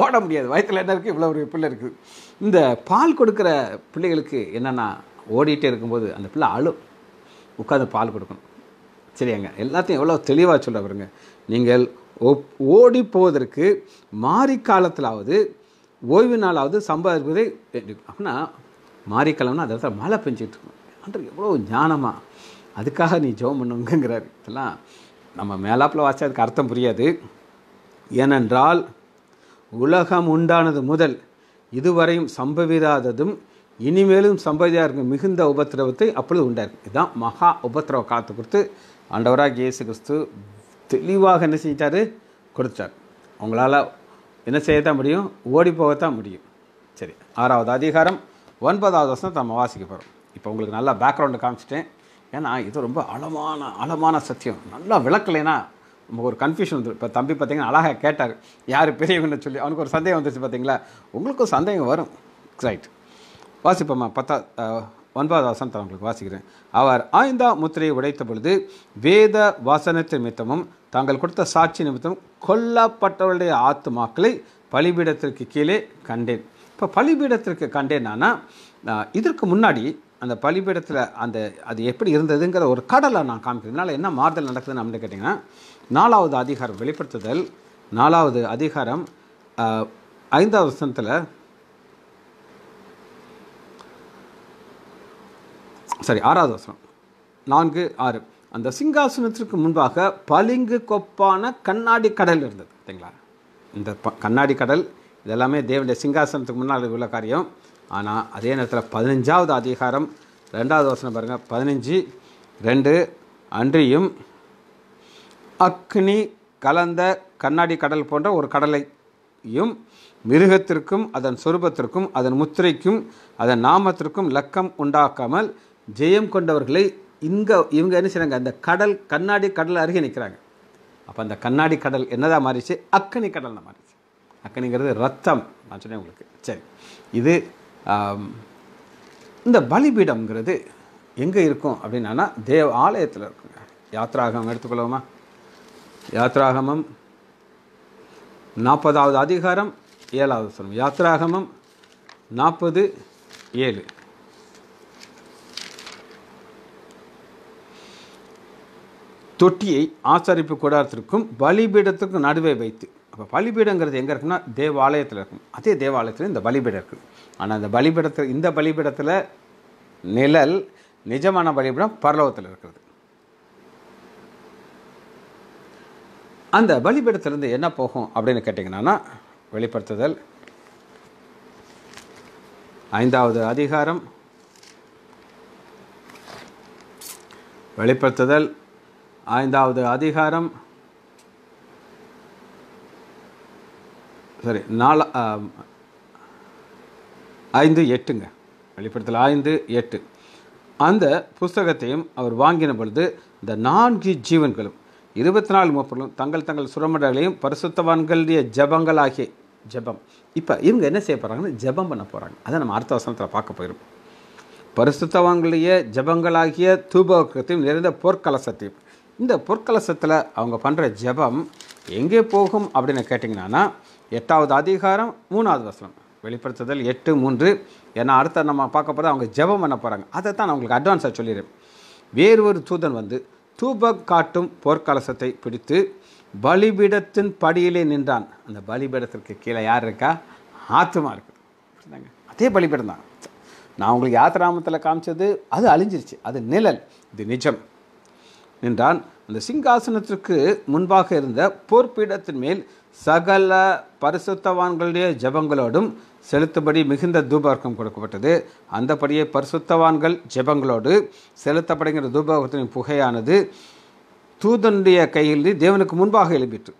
ஓட முடியாது வயத்தில் என்ன இருக்குது இவ்வளோ ஒரு பிள்ளை இருக்குது இந்த பால் கொடுக்குற பிள்ளைகளுக்கு என்னென்னா ஓடிட்டே இருக்கும்போது அந்த பிள்ளை அழும் உட்காந்து பால் கொடுக்கணும் சரியாங்க எல்லாத்தையும் எவ்வளோ தெளிவாக சொல்ல வருங்க நீங்கள் ஓடி போவதற்கு மாறி காலத்திலாவது ஓய்வு நாளாவது சம்பாதிப்பதை அப்படின்னா மாரிக்காலம்னா காலம்னா அதை மழை பெஞ்சிட்டு இருக்கும் அன்றைக்கு எவ்வளோ ஞானமாக அதுக்காக நீ ஜோம் பண்ணுங்கிறார் இதெல்லாம் நம்ம மேலாப்பில் வாசி அதுக்கு அர்த்தம் புரியாது ஏனென்றால் உலகம் உண்டானது முதல் இதுவரையும் சம்பவிதாததும் இனிமேலும் சம்பவதியாக இருக்கும் மிகுந்த உபத்திரவத்தை அப்பொழுது உண்டார் இதுதான் மகா உபத்திரவ காத்து கொடுத்து ஆண்டவராக இயேசு கிறிஸ்து தெளிவாக என்ன செஞ்சிட்டாரு கொடுத்தார் உங்களால் என்ன செய்ய தான் முடியும் ஓடி போகத்தான் முடியும் சரி ஆறாவது அதிகாரம் ஒன்பதாவது வருஷம் நம்ம வாசிக்க போகிறோம் இப்போ உங்களுக்கு நல்லா பேக்ரவுண்டு காமிச்சிட்டேன் ஏன்னா இது ரொம்ப அழமான அழமான சத்தியம் நல்லா விளக்கலைன்னா நமக்கு ஒரு கன்ஃபியூஷன் வந்துடும் இப்போ தம்பி பார்த்தீங்கன்னா அழகாக கேட்டார் யார் பெரியவங்கன்னு சொல்லி அவனுக்கு ஒரு சந்தேகம் வந்துருச்சு பார்த்தீங்களா உங்களுக்கும் சந்தேகம் வரும் ரைட் வாசிப்போம்மா பத்தா ஒன்பதாவது வசனத்தை உங்களுக்கு வாசிக்கிறேன் அவர் ஆய்ந்தா முத்திரையை உடைத்த பொழுது வேத வாசனத்து நிமித்தமும் தாங்கள் கொடுத்த சாட்சி நிமித்தமும் கொல்லப்பட்டவருடைய ஆத்துமாக்களை பலிபீடத்திற்கு கீழே கண்டேன் இப்போ பலிபீடத்திற்கு கண்டேன் இதற்கு முன்னாடி அந்த பலிபீடத்தில் அந்த அது எப்படி இருந்ததுங்கிற ஒரு கடலை நான் காமிக்கிறேன் என்ன மாறுதல் நடக்குதுன்னு அப்படின்னு கேட்டிங்கன்னா நாலாவது அதிகாரம் வெளிப்படுத்துதல் நாலாவது அதிகாரம் ஐந்தாவது வருஷத்தில் சரி ஆறாவது வருஷம் நான்கு ஆறு அந்த சிங்காசனத்திற்கு முன்பாக பளிங்கு கொப்பான கண்ணாடி கடல் இருந்தது சரிங்களா இந்த கண்ணாடி கடல் இதெல்லாமே தேவனுடைய சிங்காசனத்துக்கு முன்னால் உள்ள காரியம் ஆனால் அதே நேரத்தில் பதினஞ்சாவது அதிகாரம் ரெண்டாவது வசனம் பாருங்கள் பதினஞ்சு ரெண்டு அன்றியும் அக்னி கலந்த கண்ணாடி கடல் போன்ற ஒரு கடலையும் மிருகத்திற்கும் அதன் சொரூபத்திற்கும் அதன் முத்திரைக்கும் அதன் நாமத்திற்கும் லக்கம் உண்டாக்காமல் ஜெயம் கொண்டவர்களை இங்கே இவங்க என்ன செய்கிறாங்க அந்த கடல் கண்ணாடி கடல் அருகே நிற்கிறாங்க அப்போ அந்த கண்ணாடி கடல் என்னதான் மாறிச்சு அக்கனி கடல் மாறிச்சு அக்கனிங்கிறது ரத்தம் நான் சொன்னேன் உங்களுக்கு சரி இது இந்த பலிபீடம்ங்கிறது எங்கே இருக்கும் அப்படின்னா தேவ ஆலயத்தில் இருக்குங்க யாத்ராகமம் எடுத்துக்கொள்ளவுமா யாத்ராகமம் நாற்பதாவது அதிகாரம் ஏழாவது சொல்லும் யாத்ராகமம் நாற்பது ஏழு தொட்டியை ஆசரிப்பு கூடாரத்திற்கும் பலிபீடத்துக்கும் நடுவே வைத்து அப்போ பலிபீடங்கிறது எங்கே இருக்குன்னா தேவாலயத்தில் இருக்கும் அதே தேவாலயத்தில் இந்த பலிபீடம் இருக்குது ஆனால் அந்த பலிபீடத்தில் இந்த பலிபீடத்தில் நிழல் நிஜமான பலிபீடம் பரலோகத்தில் இருக்கிறது அந்த பலிபீடத்திலேருந்து என்ன போகும் அப்படின்னு கேட்டிங்கன்னா வெளிப்படுத்துதல் ஐந்தாவது அதிகாரம் வெளிப்படுத்துதல் ஐந்தாவது அதிகாரம் சரி நாலா ஐந்து எட்டுங்க வெளிப்படத்தில் ஐந்து எட்டு அந்த புஸ்தகத்தையும் அவர் வாங்கின பொழுது இந்த நான்கு ஜீவன்களும் இருபத்தி நாலு முப்பதும் தங்கள் தங்கள் சுரமண்டலையும் பரிசுத்தவான்களுடைய ஜபங்களாகிய ஜபம் இப்போ இவங்க என்ன செய்ய போகிறாங்கன்னு ஜபம் பண்ண போகிறாங்க அதை நம்ம அடுத்த வசனத்தில் பார்க்க போயிடும் பரிசுத்தவான்களுடைய ஜபங்களாகிய தூபகத்தையும் நிறைந்த பொற்கலசத்தையும் இந்த பொற்கலசத்தில் அவங்க பண்ணுற ஜபம் எங்கே போகும் அப்படின்னு கேட்டிங்கன்னா எட்டாவது அதிகாரம் மூணாவது வசனம் வெளிப்படுத்துதல் எட்டு மூன்று ஏன்னா அடுத்த நம்ம பார்க்க போகிறது அவங்க ஜெபம் பண்ண போகிறாங்க அதை தான் நான் உங்களுக்கு அட்வான்ஸாக சொல்லிடுறேன் வேறு ஒரு தூதன் வந்து தூபக் காட்டும் போர்க்கலசத்தை பிடித்து பலிபீடத்தின் படியிலே நின்றான் அந்த பலிபீடத்திற்கு கீழே யார் இருக்கா ஆத்துமா இருக்குது புரிந்தாங்க அதே பலிபீடம் தான் நான் உங்களுக்கு யாத்திராமத்தில் காமிச்சது அது அழிஞ்சிருச்சு அது நிழல் இது நிஜம் நின்றான் அந்த சிங்காசனத்திற்கு முன்பாக இருந்த போர்ப்பீடத்தின் மேல் சகல பரிசுத்தவான்களுடைய ஜபங்களோடும் செலுத்தும்படி மிகுந்த தூபார்க்கம் கொடுக்கப்பட்டது அந்தபடியே பரிசுத்தவான்கள் ஜெபங்களோடு செலுத்தப்படுகிற தூபார்க்கத்தின் புகையானது தூதனுடைய கையில் தேவனுக்கு முன்பாக எழுப்பிட்டு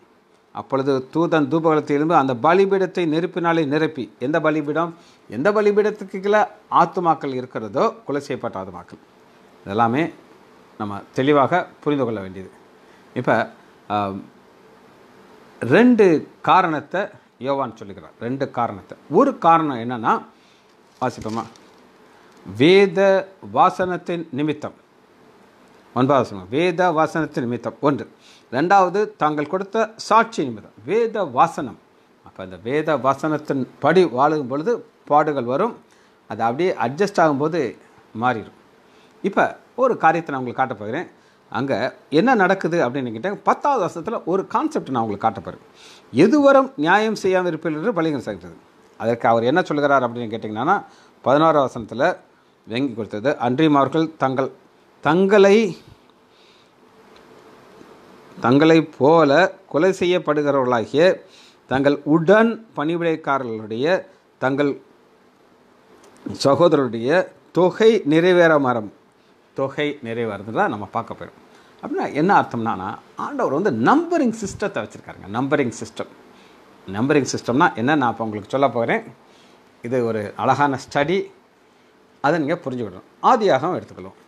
அப்பொழுது தூதன் தூபகலத்தை எழுந்து அந்த பலிபீடத்தை நெருப்பினாலே நிரப்பி எந்த பலிபீடம் எந்த பலிபீடத்துக்கு கீழே ஆத்துமாக்கள் இருக்கிறதோ கொலை செய்யப்பட்ட ஆத்துமாக்கள் இதெல்லாமே நம்ம தெளிவாக புரிந்து கொள்ள வேண்டியது இப்போ ரெண்டு காரணத்தை யோவான் சொல்லுகிறார் ரெண்டு காரணத்தை ஒரு காரணம் என்னென்னா வாசிப்போமா வேத வாசனத்தின் நிமித்தம் ஒன்பதாவது சொல்லுங்கள் வேத வாசனத்தின் நிமித்தம் ஒன்று ரெண்டாவது தாங்கள் கொடுத்த சாட்சி நிமித்தம் வேத வாசனம் அப்போ அந்த வேத வாசனத்தின் படி வாழும் பொழுது பாடுகள் வரும் அது அப்படியே அட்ஜஸ்ட் ஆகும்போது மாறிடும் இப்போ ஒரு காரியத்தை நான் உங்களுக்கு காட்டப்போகிறேன் போகிறேன் அங்கே என்ன நடக்குது அப்படின்னு கேட்டால் பத்தாவது வருஷத்தில் ஒரு கான்செப்ட் நான் உங்களுக்கு காட்டப்பேன் எதுவரும் நியாயம் செய்யாமல் இருப்பீர்கள் என்று பலிகன் சேர்க்கிறது அதற்கு அவர் என்ன சொல்கிறார் அப்படின்னு கேட்டிங்கன்னா பதினோரா வசனத்தில் வெங்கி கொடுத்தது அன்றியும் அவர்கள் தங்கள் தங்களை தங்களை போல கொலை செய்யப்படுகிறவர்களாகிய தங்கள் உடன் பணிவிடைக்காரர்களுடைய தங்கள் சகோதரருடைய தொகை நிறைவேற மரம் தொகை நிறைவேறதுதான் நம்ம பார்க்க போயிடும் அப்படின்னா என்ன அர்த்தம்னா ஆண்டவர் வந்து நம்பரிங் சிஸ்டத்தை வச்சுருக்காருங்க நம்பரிங் சிஸ்டம் நம்பரிங் சிஸ்டம்னா என்ன நான் இப்போ உங்களுக்கு சொல்ல போகிறேன் இது ஒரு அழகான ஸ்டடி அதை நீங்கள் புரிஞ்சுக்கணும் ஆதியாகவும் எடுத்துக்கலாம்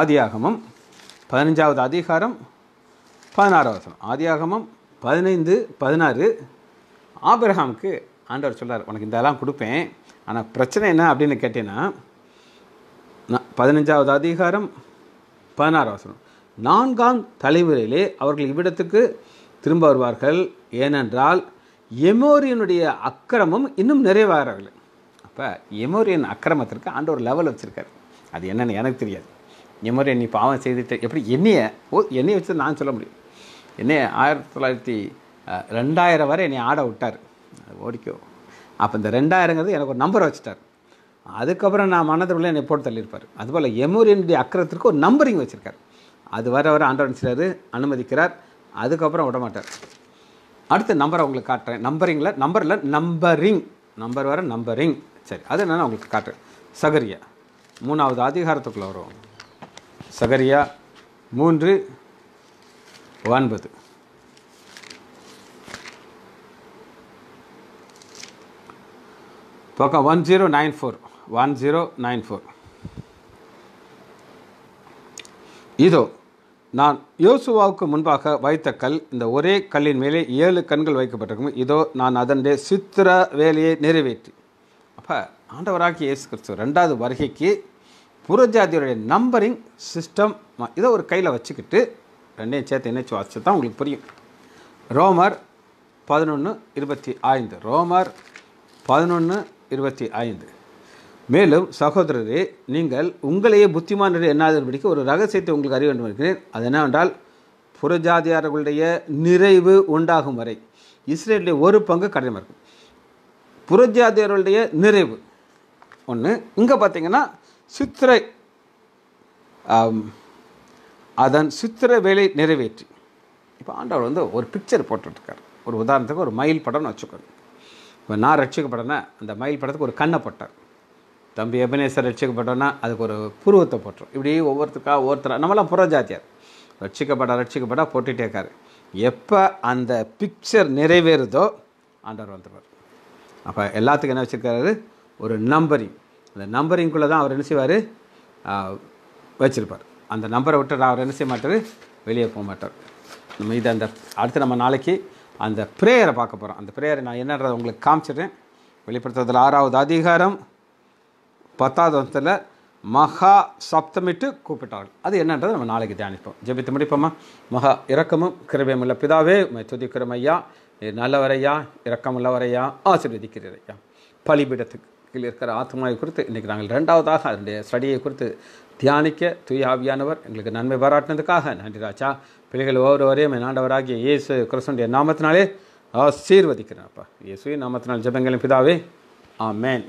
ஆதியாகமம் பதினஞ்சாவது அதிகாரம் பதினாறாவது ஆதியாகமம் பதினைந்து பதினாறு ஆபிரஹாமுக்கு ஆண்டவர் சொல்கிறார் உனக்கு இதெல்லாம் கொடுப்பேன் ஆனால் பிரச்சனை என்ன அப்படின்னு கேட்டீங்கன்னா பதினஞ்சாவது அதிகாரம் பதினாறு வசனம் நான்காம் தலைமுறையிலே அவர்கள் இவ்விடத்துக்கு திரும்ப வருவார்கள் ஏனென்றால் எமோரியனுடைய அக்கிரமம் இன்னும் நிறைவேறவில்லை அப்போ எமோரியன் அக்கிரமத்திற்கு ஒரு லெவல் வச்சுருக்காரு அது என்னென்னு எனக்கு தெரியாது எமோரியன் நீ பாவம் செய்துட்டு எப்படி என்னைய ஓ என்னையை வச்சு நான் சொல்ல முடியும் என்னைய ஆயிரத்தி தொள்ளாயிரத்தி ரெண்டாயிரம் வரை என்னை ஆட விட்டார் ஓடிக்கோ அப்போ இந்த ரெண்டாயிரங்கிறது எனக்கு ஒரு நம்பரை வச்சுட்டார் அதுக்கப்புறம் நான் மனதில் என்னை போட்டு தள்ளியிருப்பார் அதுபோல் எமோரியனுடைய அக்கிரத்திற்கு ஒரு நம்பரிங் வச்சுருக்காரு அது வர வர ஆண்டவன் சிலர் அனுமதிக்கிறார் அதுக்கப்புறம் விடமாட்டார் அடுத்த நம்பரை உங்களுக்கு காட்டுறேன் நம்பரிங்கில் நம்பரில் நம்பரிங் நம்பர் வர நம்பரிங் சரி அது நான் உங்களுக்கு காட்டுறேன் சகரியா மூணாவது அதிகாரத்துக்குள்ளே வரும் சகரியா மூன்று ஒன்பது பக்கம் one zero nine four one zero nine four இதோ நான் யோசுவாவுக்கு முன்பாக வைத்த கல் இந்த ஒரே கல்லின் மேலே ஏழு கண்கள் வைக்கப்பட்டிருக்கும் இதோ நான் அதனுடைய சித்திர வேலையை நிறைவேற்றி அப்போ ஆண்டவராகி இயேசு கிறிஸ்து ரெண்டாவது வருகைக்கு புறஜாதியுடைய நம்பரிங் சிஸ்டம் இதை ஒரு கையில் வச்சுக்கிட்டு ரெண்டையும் சேர்த்து என்ன வச்சு தான் உங்களுக்கு புரியும் ரோமர் பதினொன்று இருபத்தி ஐந்து ரோமர் பதினொன்று இருபத்தி ஐந்து மேலும் சகோதரரே நீங்கள் உங்களையே புத்திமான் என்று எண்ணாதபடிக்கு ஒரு ரகசியத்தை உங்களுக்கு அறிய வேண்டும் இருக்கிறேன் அது என்னவென்றால் புறஜாதியாரர்களுடைய நிறைவு உண்டாகும் வரை இஸ்ரேலுடைய ஒரு பங்கு கடமை இருக்கும் புறஜாதியாரர்களுடைய நிறைவு ஒன்று இங்கே பார்த்தீங்கன்னா சித்திரை அதன் சித்திரை வேலை நிறைவேற்றி இப்போ ஆண்டவர் வந்து ஒரு பிக்சர் போட்டுட்ருக்கார் ஒரு உதாரணத்துக்கு ஒரு மயில் படம்னு வச்சுக்கோங்க இப்போ நான் ரட்சிக்கப்படனே அந்த மயில் படத்துக்கு ஒரு கண்ணை போட்டார் தம்பி எபனேசர் ரட்சிக்கப்பட்டோன்னா அதுக்கு ஒரு புருவத்தை போட்டுரும் இப்படி ஒவ்வொருத்தருக்காக ஒவ்வொருத்தராக நம்மளாம் ஜாத்தியார் ரட்சிக்கப்பட ரட்சிக்கப்பட போட்டுகிட்டே இருக்காரு எப்போ அந்த பிக்சர் நிறைவேறுதோ ஆண்டவர் வந்துடுவார் அப்போ எல்லாத்துக்கும் என்ன வச்சுருக்காரு ஒரு நம்பரிங் அந்த நம்பரிங்குள்ளே தான் அவர் என்ன செய்வார் வச்சுருப்பார் அந்த நம்பரை விட்டு அவர் என்ன செய்ய மாட்டார் வெளியே போக மாட்டார் நம்ம இது அந்த அடுத்து நம்ம நாளைக்கு அந்த ப்ரேயரை பார்க்க போகிறோம் அந்த ப்ரேயரை நான் என்னன்றதை உங்களுக்கு காமிச்சிட்றேன் வெளிப்படுத்துறதுல ஆறாவது அதிகாரம் பத்தாவது வந்தத்தில் மகா சப்தமிட்டு கூப்பிட்டார்கள் அது என்னன்றது நம்ம நாளைக்கு தியானிப்போம் ஜெபித்து முடிப்போமா மகா இரக்கமும் கிருபையும் உள்ள பிதாவே துதிக்கிறோம் ஐயா நல்லவரையா இரக்கம் உள்ளவரையா ஆசீர்வதிக்கிறீர் ஐயா பலிபீடத்துக்கு இருக்கிற ஆத்மாவை குறித்து இன்றைக்கி நாங்கள் ரெண்டாவதாக அதனுடைய ஸ்டடியை குறித்து தியானிக்க துயாவியானவர் எங்களுக்கு நன்மை பாராட்டினதுக்காக நன்றி ராஜா பிள்ளைகள் ஒவ்வொருவரையும் நாண்டவராகிய இயேசு கிறிஸ்தனுடைய நாமத்தினாலே ஆசீர்வதிக்கிறேன் அப்பா இயேசு நாமத்தினால் ஜபங்களின் பிதாவே ஆமேன்